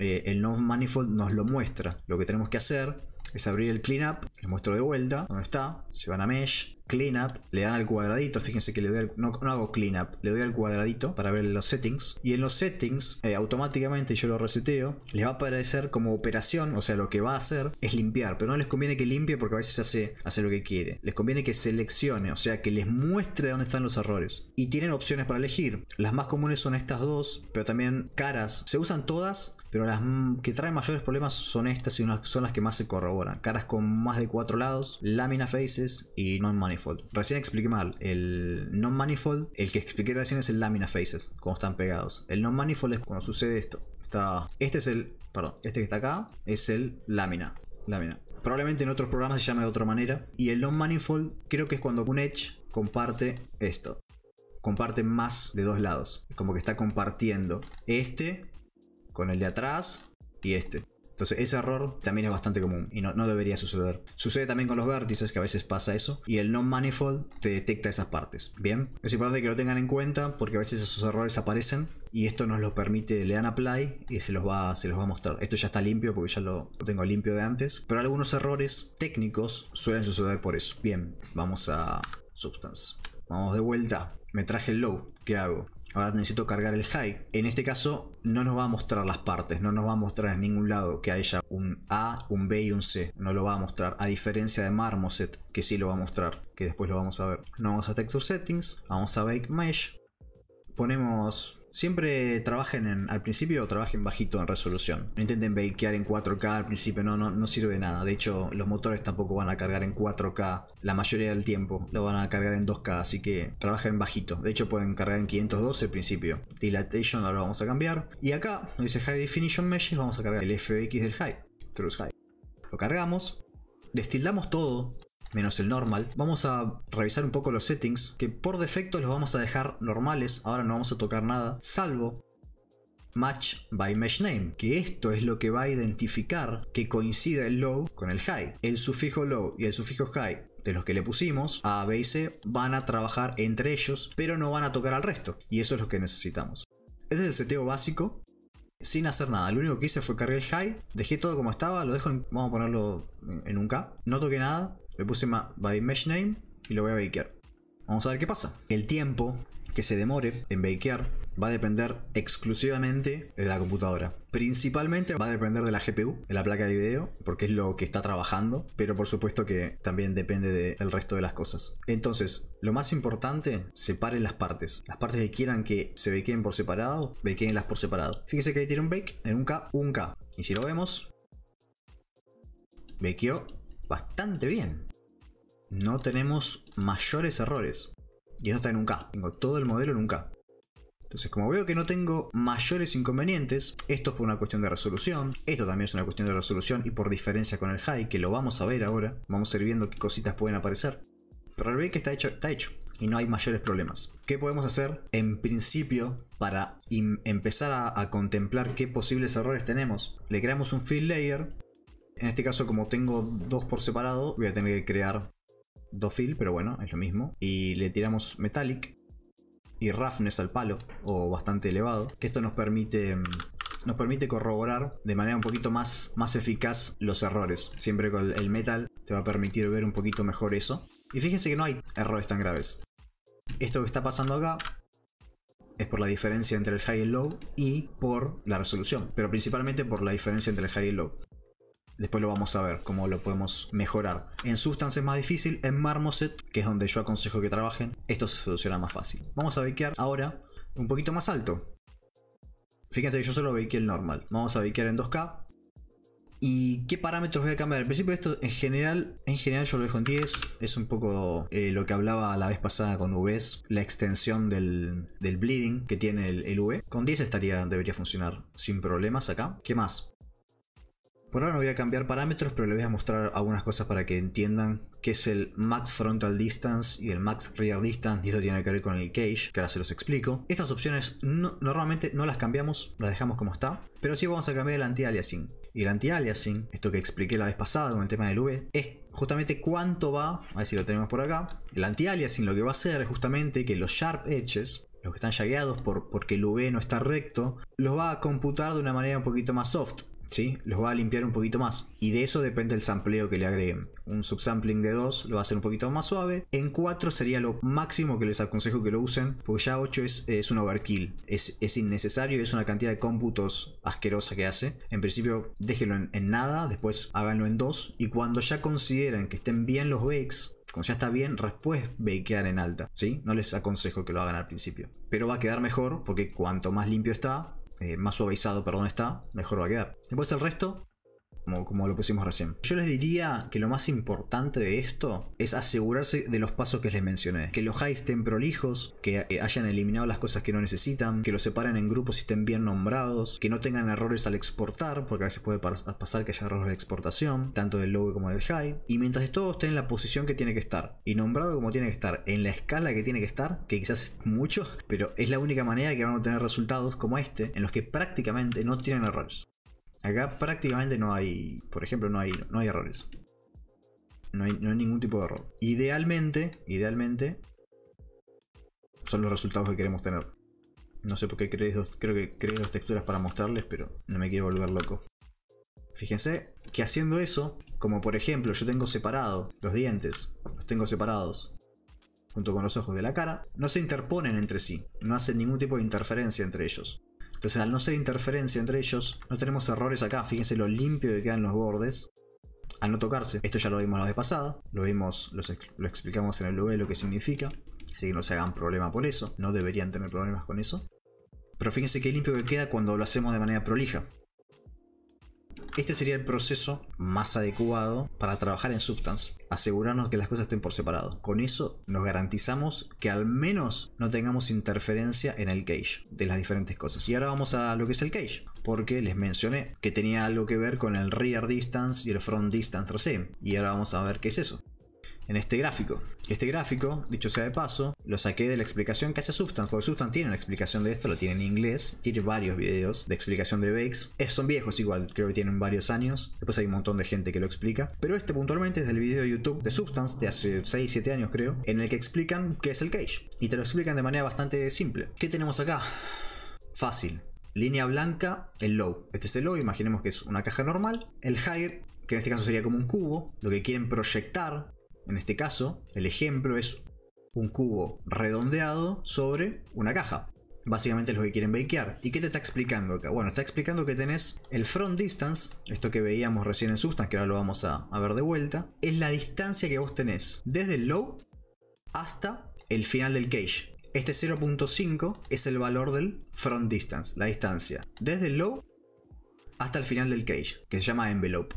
eh, el non manifold nos lo muestra. Lo que tenemos que hacer es abrir el cleanup, les muestro de vuelta, ¿dónde está, se van a mesh, cleanup, le dan al cuadradito, fíjense que le doy no, hago cleanup, le doy al cuadradito para ver los settings y en los settings eh, automáticamente yo lo reseteo, les va a aparecer como operación, o sea lo que va a hacer es limpiar, pero no les conviene que limpie porque a veces hace, lo que quiere, les conviene que seleccione, o sea que les muestre dónde están los errores y tienen opciones para elegir, las más comunes son estas dos, pero también caras, se usan todas, pero las que traen mayores problemas son estas y son las que más se corroboran, caras con más de cuatro lados, lámina faces y non manifold Recién expliqué mal. El non-manifold, el que expliqué recién es el lámina faces, como están pegados. El non-manifold es cuando sucede esto. Está, este es el, perdón, este que está acá es el lámina. Lámina. Probablemente en otros programas se llame de otra manera. Y el non-manifold creo que es cuando un edge comparte esto. Comparte más de dos lados. Como que está compartiendo este con el de atrás y este. Entonces ese error también es bastante común y no, debería suceder. Sucede también con los vértices, que a veces pasa eso, y el non-manifold te detecta esas partes. Bien, es importante que lo tengan en cuenta porque a veces esos errores aparecen y esto nos lo permite, Lean apply y se los va, se los va a mostrar. Esto ya está limpio porque ya lo, lo tengo limpio de antes, pero algunos errores técnicos suelen suceder por eso. Bien, vamos a Substance. Vamos de vuelta. Me traje el low. ¿Qué hago? Ahora necesito cargar el high. En este caso no nos va a mostrar las partes, no nos va a mostrar en ningún lado que haya un A, un B y un C. No lo va a mostrar, a diferencia de Marmoset, que sí lo va a mostrar, que después lo vamos a ver. Nos vamos a Texture Settings, vamos a Bake Mesh, ponemos siempre trabajen en, al principio trabajen bajito en resolución. No Intenten bakear en 4K al principio, no, no, sirve de nada. De hecho, los motores tampoco van a cargar en 4K la mayoría del tiempo, lo van a cargar en 2K, así que trabajen bajito. De hecho, pueden cargar en 512 al principio. Dilatation ahora vamos a cambiar. Y acá, nos dice High Definition Meshes, vamos a cargar el FX del High, True High. Lo cargamos, destildamos todo, menos el normal. Vamos a revisar un poco los settings, que por defecto los vamos a dejar normales, ahora no vamos a tocar nada, salvo Match by Mesh Name, que esto es lo que va a identificar que coincida el low con el high. El sufijo low y el sufijo high de los que le pusimos a B y C van a trabajar entre ellos, pero no van a tocar al resto, y eso es lo que necesitamos. Este es el seteo básico, sin hacer nada. Lo único que hice fue cargar el high, dejé todo como estaba, lo dejo en, vamos a ponerlo en un K. No toqué nada, me puse by mesh name y lo voy a bakear. Vamos a ver qué pasa. El tiempo que se demore en bakear va a depender exclusivamente de la computadora. Principalmente va a depender de la GPU, de la placa de video, porque es lo que está trabajando, pero por supuesto que también depende del resto de las cosas. Entonces, lo más importante, separen las partes. Las partes que quieran que se bakeen por separado, bakeenlas por separado. Fíjense que ahí tiene un bake en un K, un K. Y si lo vemos, bakeó bastante bien no tenemos mayores errores. Y eso está en un K. Tengo todo el modelo en un K. Entonces, como veo que no tengo mayores inconvenientes, esto es por una cuestión de resolución, esto también es una cuestión de resolución y por diferencia con el high, que lo vamos a ver ahora, vamos a ir viendo qué cositas pueden aparecer. Pero el que está hecho, está hecho y no hay mayores problemas. ¿Qué podemos hacer en principio para empezar a, a, contemplar qué posibles errores tenemos? Le creamos un fill layer. En este caso, como tengo dos por separado, voy a tener que crear Dofil, pero bueno, es lo mismo. Y le tiramos Metallic y Roughness al palo, o bastante elevado, que esto nos permite mm, nos permite corroborar de manera un poquito más, más eficaz los errores. Siempre con el metal te va a permitir ver un poquito mejor eso. Y fíjense que no hay errores tan graves. Esto que está pasando acá es por la diferencia entre el high y low y por la resolución, pero principalmente por la diferencia entre el high y low. Después lo vamos a ver cómo lo podemos mejorar. En Substance más difícil, en Marmoset, que es donde yo aconsejo que trabajen, esto se soluciona más fácil. Vamos a bequear ahora un poquito más alto. Fíjense que yo solo bequeé el normal. Vamos a bequear en 2K. ¿Y qué parámetros voy a cambiar? En principio esto en general, en general yo lo dejo en 10. Es un poco eh, lo que hablaba la vez pasada con Vs. la extensión del, bleeding que tiene el, V. Con 10 estaría, debería funcionar sin problemas acá. ¿Qué más? Por ahora no voy a cambiar parámetros, pero les voy a mostrar algunas cosas para que entiendan qué es el Max Frontal Distance y el Max Rear Distance, y eso tiene que ver con el cage, que ahora se los explico. Estas opciones normalmente no las cambiamos, las dejamos como está, pero sí vamos a cambiar el anti-aliasing. Y el anti-aliasing, esto que expliqué la vez pasada con el tema del V, es justamente cuánto va, a ver si lo tenemos por acá. El anti-aliasing lo que va a hacer es justamente que los sharp edges, los que están llagueados por, porque el V no está recto, los va a computar de una manera un poquito más soft. Los va a limpiar un poquito más. Y de eso depende el sampleo que le agreguen. Un subsampling de 2 lo va a hacer un poquito más suave. En 4 sería lo máximo que les aconsejo que lo usen, porque ya 8 es, es un overkill. Es, innecesario es una cantidad de cómputos asquerosa que hace. En principio, déjenlo en, nada, después háganlo en 2. Y cuando ya consideren que estén bien los bakes, cuando ya está bien, después bakear en alta, ¿sí? No les aconsejo que lo hagan al principio. Pero va a quedar mejor porque cuanto más limpio está, eh, más suavizado, perdón, está, mejor va a quedar. Después el resto como, lo pusimos recién. Yo les diría que lo más importante de esto es asegurarse de los pasos que les mencioné. Que los high estén prolijos, que hayan eliminado las cosas que no necesitan, que los separen en grupos y estén bien nombrados, que no tengan errores al exportar, porque a veces puede pasar que haya errores de exportación, tanto del logo como del high. Y mientras todo esté en la posición que tiene que estar, y nombrado como tiene que estar, en la escala que tiene que estar, que quizás es mucho, pero es la única manera que van a tener resultados como este, en los que prácticamente no tienen errores. Acá prácticamente no hay, por ejemplo, no hay, no hay errores. No hay, ningún tipo de error. Idealmente, idealmente, son los resultados que queremos tener. No sé por qué crees dos, creo que creo texturas para mostrarles, pero no me quiero volver loco. Fíjense que haciendo eso, como por ejemplo yo tengo separados los dientes, los tengo separados junto con los ojos de la cara, no se interponen entre sí, no hacen ningún tipo de interferencia entre ellos. Entonces al no ser interferencia entre ellos, no tenemos errores acá. Fíjense lo limpio que quedan los bordes al no tocarse. Esto ya lo vimos la vez pasada, lo vimos, lo, explicamos en el V lo que significa, así que no se hagan problema por eso, no deberían tener problemas con eso. Pero fíjense qué limpio que queda cuando lo hacemos de manera prolija. Este sería el proceso más adecuado para trabajar en Substance. Asegurarnos que las cosas estén por separado. Con eso nos garantizamos que al menos no tengamos interferencia en el cage de las diferentes cosas. Y ahora vamos a lo que es el cage, Porque les mencioné que tenía algo que ver con el rear distance y el front distance recién. Y ahora vamos a ver qué es eso en este gráfico. Este gráfico, dicho sea de paso, lo saqué de la explicación que hace Substance, porque Substance tiene una explicación de esto, lo tiene en inglés, tiene varios videos de explicación de bakes. Es, son viejos igual, creo que tienen varios años, después hay un montón de gente que lo explica, pero este puntualmente es del video de YouTube de Substance de hace 6, 7 años creo, en el que explican qué es el cage, y te lo explican de manera bastante simple. ¿Qué tenemos acá? Fácil. Línea blanca, el low. Este es el low, imaginemos que es una caja normal. El higher que en este caso sería como un cubo, lo que quieren proyectar en este caso, el ejemplo es un cubo redondeado sobre una caja. Básicamente es lo que quieren bakear. ¿Y qué te está explicando acá? Bueno, está explicando que tenés el front distance, esto que veíamos recién en Substance, que ahora lo vamos a, a ver de vuelta, es la distancia que vos tenés desde el low hasta el final del cage. Este 0.5 es el valor del front distance, la distancia desde el low hasta el final del cage, que se llama envelope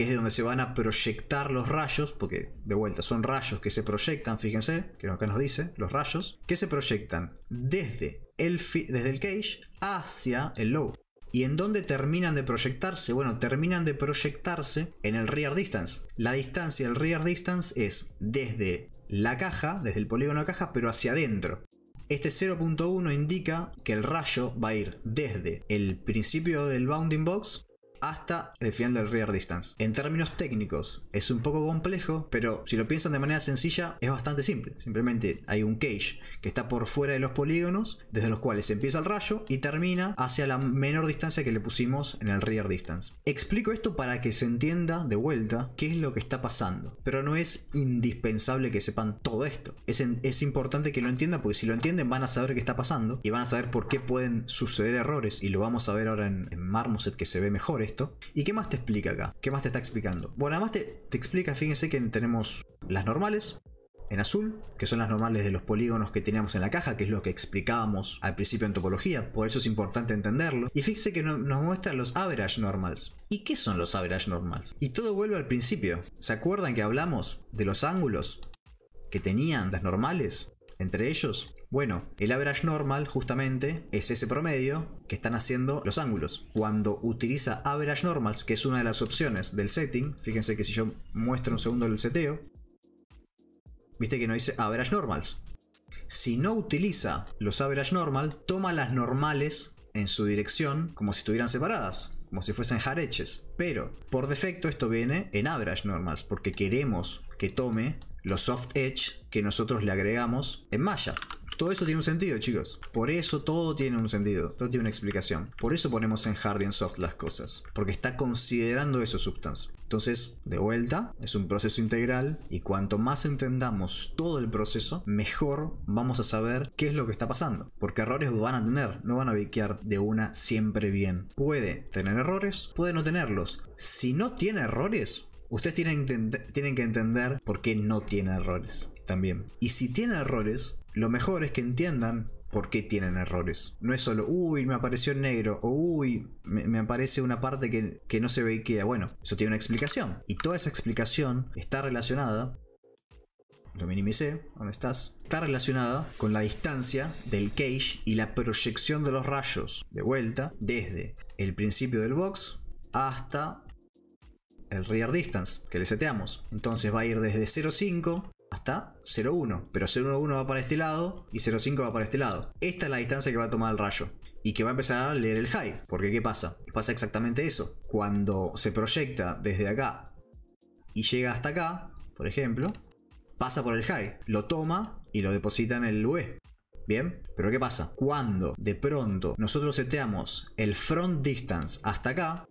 que es de donde se van a proyectar los rayos, porque de vuelta son rayos que se proyectan, fíjense, que acá nos dice, los rayos, que se proyectan desde el, desde el cage hacia el low. ¿Y en dónde terminan de proyectarse? Bueno, terminan de proyectarse en el rear distance. La distancia del rear distance es desde la caja, desde el polígono de la caja, pero hacia adentro. Este 0.1 indica que el rayo va a ir desde el principio del bounding box hasta definiendo el rear distance. En términos técnicos es un poco complejo, pero si lo piensan de manera sencilla es bastante simple. Simplemente hay un cage que está por fuera de los polígonos, desde los cuales empieza el rayo y termina hacia la menor distancia que le pusimos en el rear distance. Explico esto para que se entienda de vuelta qué es lo que está pasando, pero no es indispensable que sepan todo esto. Es, es importante que lo entiendan porque si lo entienden van a saber qué está pasando y van a saber por qué pueden suceder errores y lo vamos a ver ahora en, en Marmoset que se ve mejor esto. ¿Y qué más te explica acá? ¿Qué más te está explicando? Bueno, además te, explica, fíjense que tenemos las normales, en azul, que son las normales de los polígonos que teníamos en la caja, que es lo que explicábamos al principio en topología, por eso es importante entenderlo. Y fíjense que nos muestran los average normals. ¿Y qué son los average normals? Y todo vuelve al principio. ¿Se acuerdan que hablamos de los ángulos que tenían las normales entre ellos? Bueno, el average normal justamente es ese promedio que están haciendo los ángulos. Cuando utiliza average normals, que es una de las opciones del setting, fíjense que si yo muestro un segundo el seteo, viste que no dice average normals. Si no utiliza los average Normals, toma las normales en su dirección como si estuvieran separadas, como si fuesen edges. Pero por defecto esto viene en average normals, porque queremos que tome los soft edge que nosotros le agregamos en malla. Todo eso tiene un sentido, chicos. Por eso todo tiene un sentido, todo tiene una explicación. Por eso ponemos en hard y soft las cosas, porque está considerando eso Substance. Entonces, de vuelta, es un proceso integral y cuanto más entendamos todo el proceso, mejor vamos a saber qué es lo que está pasando. Porque errores van a tener, no van a viquear de una siempre bien. Puede tener errores, puede no tenerlos. Si no tiene errores, ustedes tienen, tienen que entender por qué no tiene errores también. Y si tiene errores, lo mejor es que entiendan por qué tienen errores. No es solo, uy, me apareció en negro, o uy, me, aparece una parte que, que no se ve y queda. Bueno, eso tiene una explicación. Y toda esa explicación está relacionada lo minimicé, ¿dónde estás? Está relacionada con la distancia del cage y la proyección de los rayos de vuelta desde el principio del box hasta el rear distance que le seteamos. Entonces va a ir desde 0.5 hasta 0,1. Pero 0,1 va para este lado y 0,5 va para este lado. Esta es la distancia que va a tomar el rayo y que va a empezar a leer el high. Porque ¿qué pasa? Pasa exactamente eso. Cuando se proyecta desde acá y llega hasta acá, por ejemplo, pasa por el high, lo toma y lo deposita en el UE. Bien, pero ¿qué pasa? Cuando de pronto nosotros seteamos el front distance hasta acá,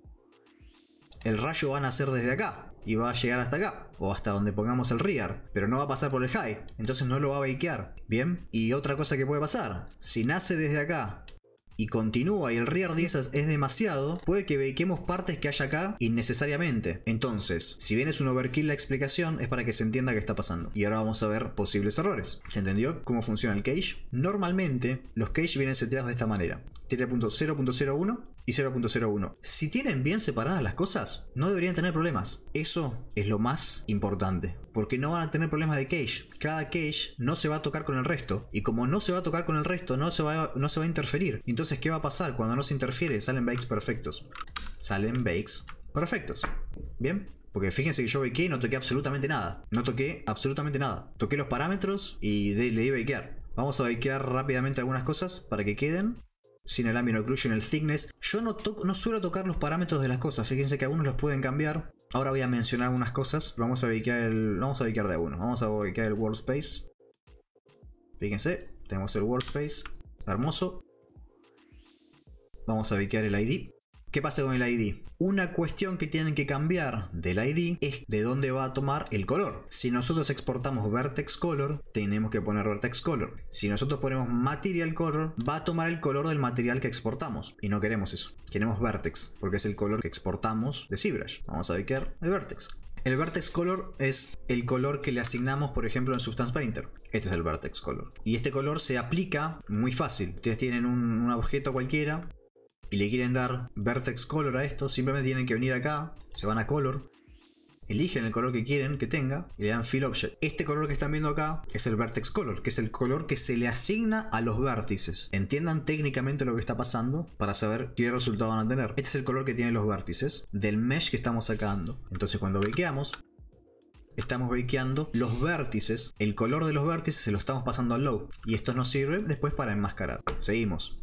el rayo va a nacer desde acá y va a llegar hasta acá, o hasta donde pongamos el rear, pero no va a pasar por el high, entonces no lo va a bakear, ¿bien? Y otra cosa que puede pasar, si nace desde acá y continúa y el rear es demasiado, puede que vequemos partes que haya acá innecesariamente. Entonces, si bien es un overkill la explicación, es para que se entienda qué está pasando. Y ahora vamos a ver posibles errores. ¿Se entendió cómo funciona el cage? Normalmente, los cage vienen seteados de esta manera tiene .0.01 y 0.01. Si tienen bien separadas las cosas, no deberían tener problemas. Eso es lo más importante, porque no van a tener problemas de cache. Cada cache no se va a tocar con el resto, y como no se va a tocar con el resto, no se va a, no se va a interferir. Entonces, ¿qué va a pasar cuando no se interfiere? Salen bakes perfectos. Salen bakes perfectos. ¿Bien? Porque fíjense que yo bakeé y no toqué absolutamente nada. No toqué absolutamente nada. Toqué los parámetros y le di bakear. Vamos a bakear rápidamente algunas cosas para que queden sin el ambient occlusion, el thickness. Yo no, no suelo tocar los parámetros de las cosas, fíjense que algunos los pueden cambiar. Ahora voy a mencionar algunas cosas, vamos a dedicar el, vamos a de algunos, vamos a ubicar el workspace. Fíjense, tenemos el workspace, hermoso. Vamos a ubicar el ID. ¿Qué pasa con el ID? Una cuestión que tienen que cambiar del ID es de dónde va a tomar el color. Si nosotros exportamos vertex color, tenemos que poner vertex color. Si nosotros ponemos material color, va a tomar el color del material que exportamos. Y no queremos eso. Queremos vertex, porque es el color que exportamos de ZBrush. Vamos a dedicar el vertex. El vertex color es el color que le asignamos, por ejemplo, en Substance Painter. Este es el vertex color. Y este color se aplica muy fácil. Ustedes tienen un, un objeto cualquiera y le quieren dar vertex color a esto, simplemente tienen que venir acá, se van a color, eligen el color que quieren que tenga y le dan fill object. Este color que están viendo acá es el vertex color, que es el color que se le asigna a los vértices. Entiendan técnicamente lo que está pasando para saber qué resultado van a tener. Este es el color que tienen los vértices del mesh que estamos sacando. Entonces cuando bakeamos, estamos bakeando los vértices, el color de los vértices se lo estamos pasando al low y esto nos sirve después para enmascarar. Seguimos.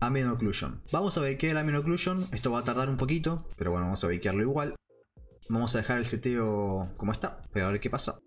Ambient Occlusion. Vamos a bakear Ambient Occlusion, esto va a tardar un poquito, pero bueno, vamos a bakearlo igual. Vamos a dejar el seteo como está, pero a ver qué pasa.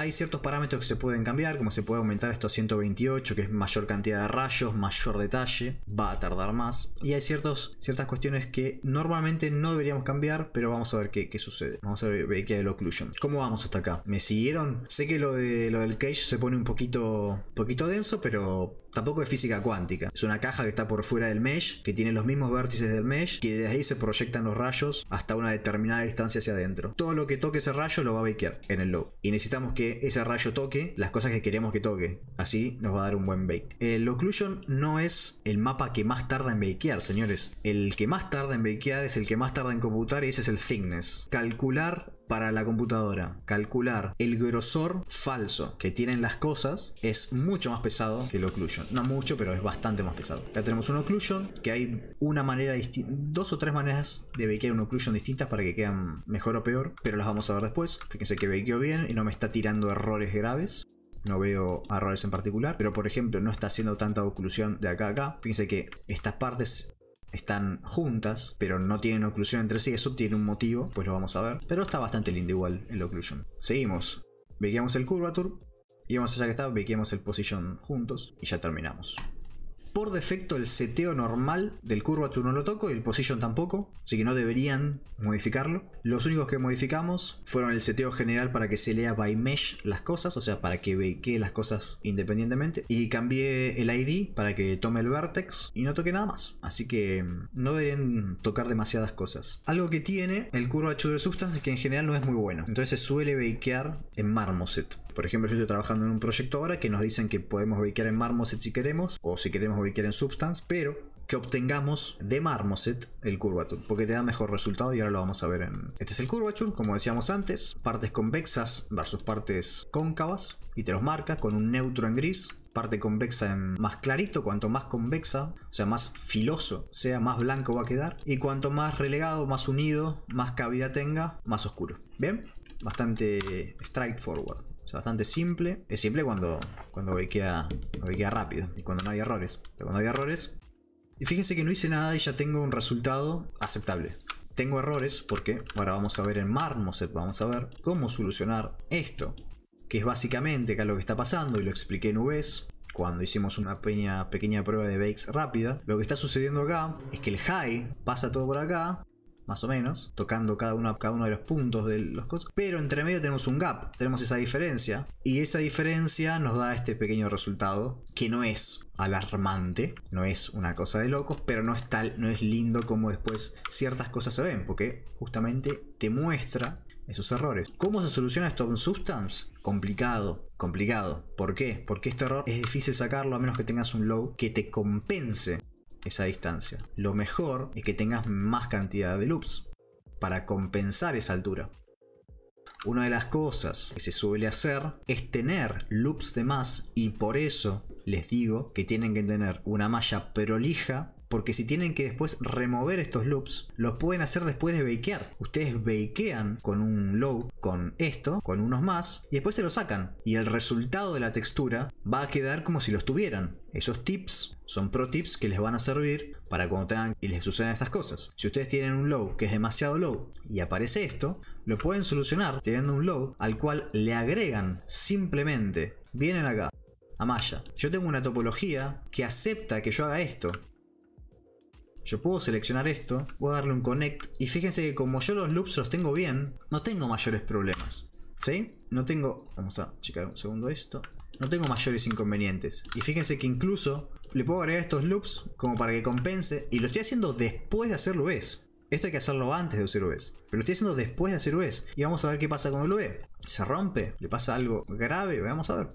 Hay ciertos parámetros que se pueden cambiar, como se puede aumentar esto a 128, que es mayor cantidad de rayos, mayor detalle, va a tardar más. Y hay ciertos, ciertas cuestiones que normalmente no deberíamos cambiar, pero vamos a ver qué, sucede. Vamos a ver, qué hay el occlusion. ¿Cómo vamos hasta acá? ¿Me siguieron? Sé que lo, de, lo del cage se pone un poquito, poquito denso, pero tampoco es física cuántica. Es una caja que está por fuera del mesh, que tiene los mismos vértices del mesh, que desde ahí se proyectan los rayos hasta una determinada distancia hacia adentro. Todo lo que toque ese rayo lo va a bakear en el low. Y necesitamos que ese rayo toque las cosas que queremos que toque. Así nos va a dar un buen bake. El occlusion no es el mapa que más tarda en bakear, señores. El que más tarda en bakear es el que más tarda en computar y ese es el thickness. Calcular para la computadora calcular el grosor falso que tienen las cosas es mucho más pesado que el occlusion. No mucho, pero es bastante más pesado. Ya tenemos un occlusion, que hay una manera dos o tres maneras de bakear un occlusion distintas para que quedan mejor o peor, pero las vamos a ver después. Fíjense que baqueo bien y no me está tirando errores graves no veo errores en particular, pero por ejemplo no está haciendo tanta oclusión de acá a acá. Fíjense que estas partes están juntas, pero no tienen oclusión entre sí. Eso tiene un motivo, pues lo vamos a ver. Pero está bastante lindo igual el occlusion. Seguimos. Vequeamos el curvature. Y vamos allá que está, vequeamos el position juntos y ya terminamos por defecto el seteo normal del curvature no lo toco y el position tampoco, así que no deberían modificarlo. Los únicos que modificamos fueron el seteo general para que se lea by mesh las cosas, o sea, para que bakee las cosas independientemente. Y cambié el ID para que tome el vertex y no toque nada más. Así que mm, no deberían tocar demasiadas cosas. Algo que tiene el curvature substance que en general no es muy bueno. Entonces se suele bakear en marmoset. Por ejemplo, yo estoy trabajando en un proyecto ahora que nos dicen que podemos ubicar en Marmoset si queremos, o si queremos ubicar en Substance, pero que obtengamos de Marmoset el curvature, porque te da mejor resultado y ahora lo vamos a ver en... Este es el curvature, como decíamos antes, partes convexas versus partes cóncavas, y te los marca con un neutro en gris, parte convexa en más clarito, cuanto más convexa, o sea, más filoso sea, más blanco va a quedar, y cuanto más relegado, más unido, más cavidad tenga, más oscuro. ¿Bien? Bastante straightforward. Es bastante simple. Es simple cuando, cuando voy rápido y cuando no hay errores. Pero cuando hay errores... Y fíjense que no hice nada y ya tengo un resultado aceptable. Tengo errores porque ahora vamos a ver en Marmoset, vamos a ver cómo solucionar esto. Que es básicamente acá lo que está pasando y lo expliqué en UVs cuando hicimos una pequeña, pequeña prueba de bakes rápida. Lo que está sucediendo acá es que el high pasa todo por acá más o menos, tocando cada uno, cada uno de los puntos de los cosas. Pero entre medio tenemos un gap, tenemos esa diferencia. Y esa diferencia nos da este pequeño resultado, que no es alarmante, no es una cosa de locos, pero no es tal, no es lindo como después ciertas cosas se ven, porque justamente te muestra esos errores. ¿Cómo se soluciona esto en Substance? Complicado, complicado. ¿Por qué? Porque este error es difícil sacarlo a menos que tengas un log que te compense esa distancia. Lo mejor es que tengas más cantidad de loops para compensar esa altura. Una de las cosas que se suele hacer es tener loops de más y por eso les digo que tienen que tener una malla prolija porque si tienen que después remover estos loops, los pueden hacer después de bakear. Ustedes bakean con un low, con esto, con unos más, y después se lo sacan. Y el resultado de la textura va a quedar como si los tuvieran. Esos tips son pro tips que les van a servir para cuando tengan y les sucedan estas cosas. Si ustedes tienen un low que es demasiado low y aparece esto, lo pueden solucionar teniendo un low al cual le agregan simplemente, vienen acá, a malla. Yo tengo una topología que acepta que yo haga esto yo puedo seleccionar esto, Voy a darle un connect y fíjense que como yo los loops los tengo bien, no tengo mayores problemas. ¿Sí? No tengo... Vamos a checar un segundo esto. No tengo mayores inconvenientes. Y fíjense que incluso le puedo agregar estos loops como para que compense. Y lo estoy haciendo después de hacer UVs. Esto hay que hacerlo antes de hacer UVs. Pero lo estoy haciendo después de hacer UVs. Y vamos a ver qué pasa con el UV. ¿Se rompe? ¿Le pasa algo grave? Vamos a ver.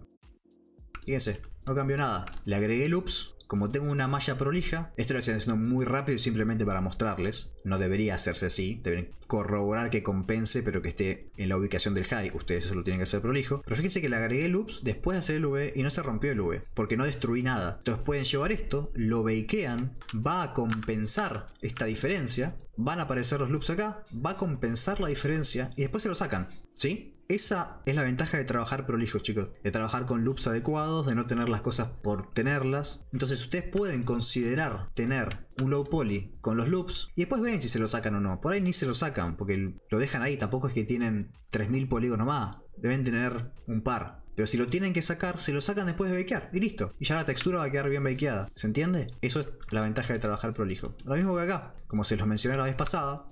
Fíjense, no cambió nada. Le agregué loops como tengo una malla prolija, esto lo estoy haciendo muy rápido y simplemente para mostrarles. No debería hacerse así, deben corroborar que compense pero que esté en la ubicación del high. Ustedes eso lo tienen que hacer prolijo. Pero fíjense que le agregué loops después de hacer el V y no se rompió el V, porque no destruí nada. Entonces pueden llevar esto, lo bakean, va a compensar esta diferencia, van a aparecer los loops acá, va a compensar la diferencia y después se lo sacan, ¿sí? Esa es la ventaja de trabajar prolijo, chicos. De trabajar con loops adecuados, de no tener las cosas por tenerlas. Entonces ustedes pueden considerar tener un low poly con los loops y después ven si se lo sacan o no. Por ahí ni se lo sacan porque lo dejan ahí. Tampoco es que tienen 3000 polígonos más. Deben tener un par. Pero si lo tienen que sacar, se lo sacan después de bakear y listo. Y ya la textura va a quedar bien bakeada. ¿Se entiende? Eso es la ventaja de trabajar prolijo. Lo mismo que acá. Como se los mencioné la vez pasada,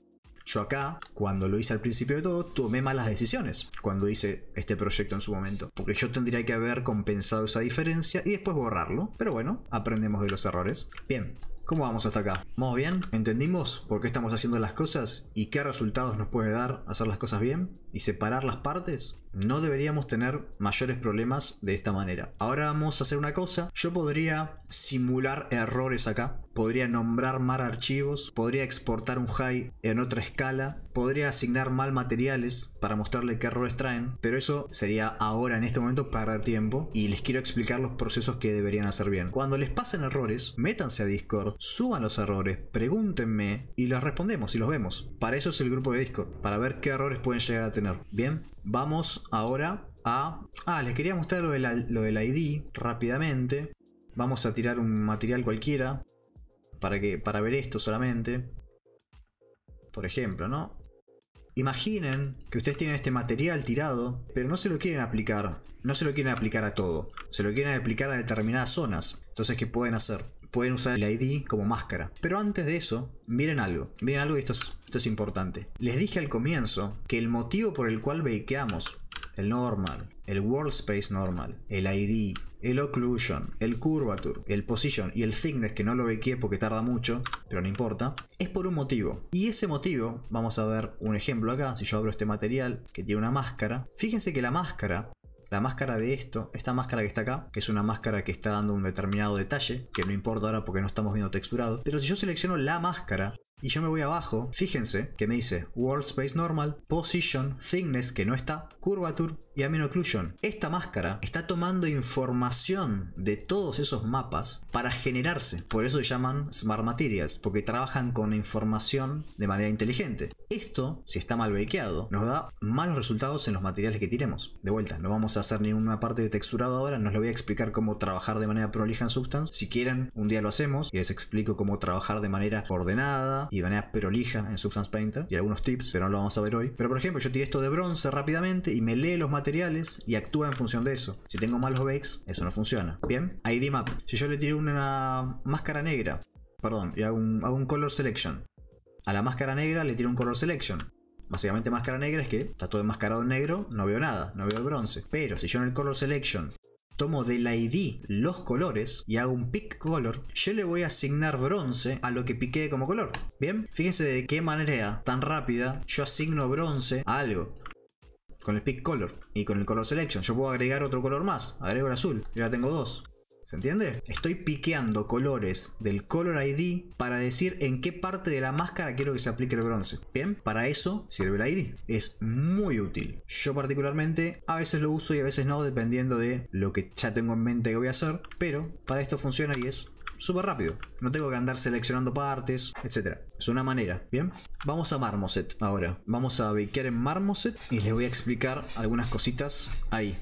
yo acá, cuando lo hice al principio de todo, tomé malas decisiones cuando hice este proyecto en su momento, porque yo tendría que haber compensado esa diferencia y después borrarlo. Pero bueno, aprendemos de los errores. Bien, ¿Cómo vamos hasta acá? ¿Modo bien? ¿Entendimos por qué estamos haciendo las cosas y qué resultados nos puede dar hacer las cosas bien? y separar las partes, no deberíamos tener mayores problemas de esta manera. Ahora vamos a hacer una cosa. Yo podría simular errores acá. Podría nombrar mal archivos. Podría exportar un high en otra escala. Podría asignar mal materiales para mostrarle qué errores traen. Pero eso sería ahora en este momento para dar tiempo. Y les quiero explicar los procesos que deberían hacer bien. Cuando les pasen errores, métanse a Discord. Suban los errores. Pregúntenme. Y los respondemos y los vemos. Para eso es el grupo de Discord. Para ver qué errores pueden llegar a tener Bien, vamos ahora a... Ah, les quería mostrar lo, de lo del ID rápidamente. Vamos a tirar un material cualquiera para, que, para ver esto solamente. Por ejemplo, ¿no? Imaginen que ustedes tienen este material tirado, pero no se lo quieren aplicar. No se lo quieren aplicar a todo. Se lo quieren aplicar a determinadas zonas. Entonces, ¿qué pueden hacer? pueden usar el ID como máscara. Pero antes de eso, miren algo. Miren algo y esto es, importante. Les dije al comienzo que el motivo por el cual bakeamos el normal, el space normal, el ID, el occlusion, el curvature, el position y el thickness que no lo bakeé porque tarda mucho, pero no importa, es por un motivo. Y ese motivo, vamos a ver un ejemplo acá, si yo abro este material que tiene una máscara, fíjense que la máscara la máscara de esto, esta máscara que está acá, que es una máscara que está dando un determinado detalle, que no importa ahora porque no estamos viendo texturado, pero si yo selecciono la máscara, y yo me voy abajo, fíjense que me dice World Space Normal, Position, Thickness que no está, Curvature y Amino Occlusion. Esta máscara está tomando información de todos esos mapas para generarse. Por eso se llaman Smart Materials, porque trabajan con información de manera inteligente. Esto, si está mal bakeado, nos da malos resultados en los materiales que tiremos. De vuelta, no vamos a hacer ninguna parte de texturado ahora, nos lo voy a explicar cómo trabajar de manera prolija en Substance. Si quieren, un día lo hacemos y les explico cómo trabajar de manera ordenada, y de manera prolija en Substance Painter y algunos tips, pero no lo vamos a ver hoy. Pero por ejemplo, yo tiré esto de bronce rápidamente y me lee los materiales y actúa en función de eso. Si tengo malos bakes, eso no funciona. Bien, ID map. Si yo le tiro una máscara negra, perdón, y hago un, color selection. A la máscara negra le tiro un color selection. Básicamente máscara negra es que está todo enmascarado en negro, no veo nada, no veo el bronce. Pero si yo en el color selection tomo del ID los colores y hago un pick color, yo le voy a asignar bronce a lo que piqué como color. Bien, fíjense de qué manera tan rápida yo asigno bronce a algo con el pick color y con el color selection. Yo puedo agregar otro color más, agrego el azul, ya tengo dos. ¿Se entiende? Estoy piqueando colores del Color ID para decir en qué parte de la máscara quiero que se aplique el bronce. Bien, para eso sirve el ID. Es muy útil. Yo particularmente a veces lo uso y a veces no, dependiendo de lo que ya tengo en mente que voy a hacer. Pero para esto funciona y es súper rápido. No tengo que andar seleccionando partes, etc. Es una manera, ¿bien? Vamos a Marmoset ahora. Vamos a piquear en Marmoset y les voy a explicar algunas cositas ahí.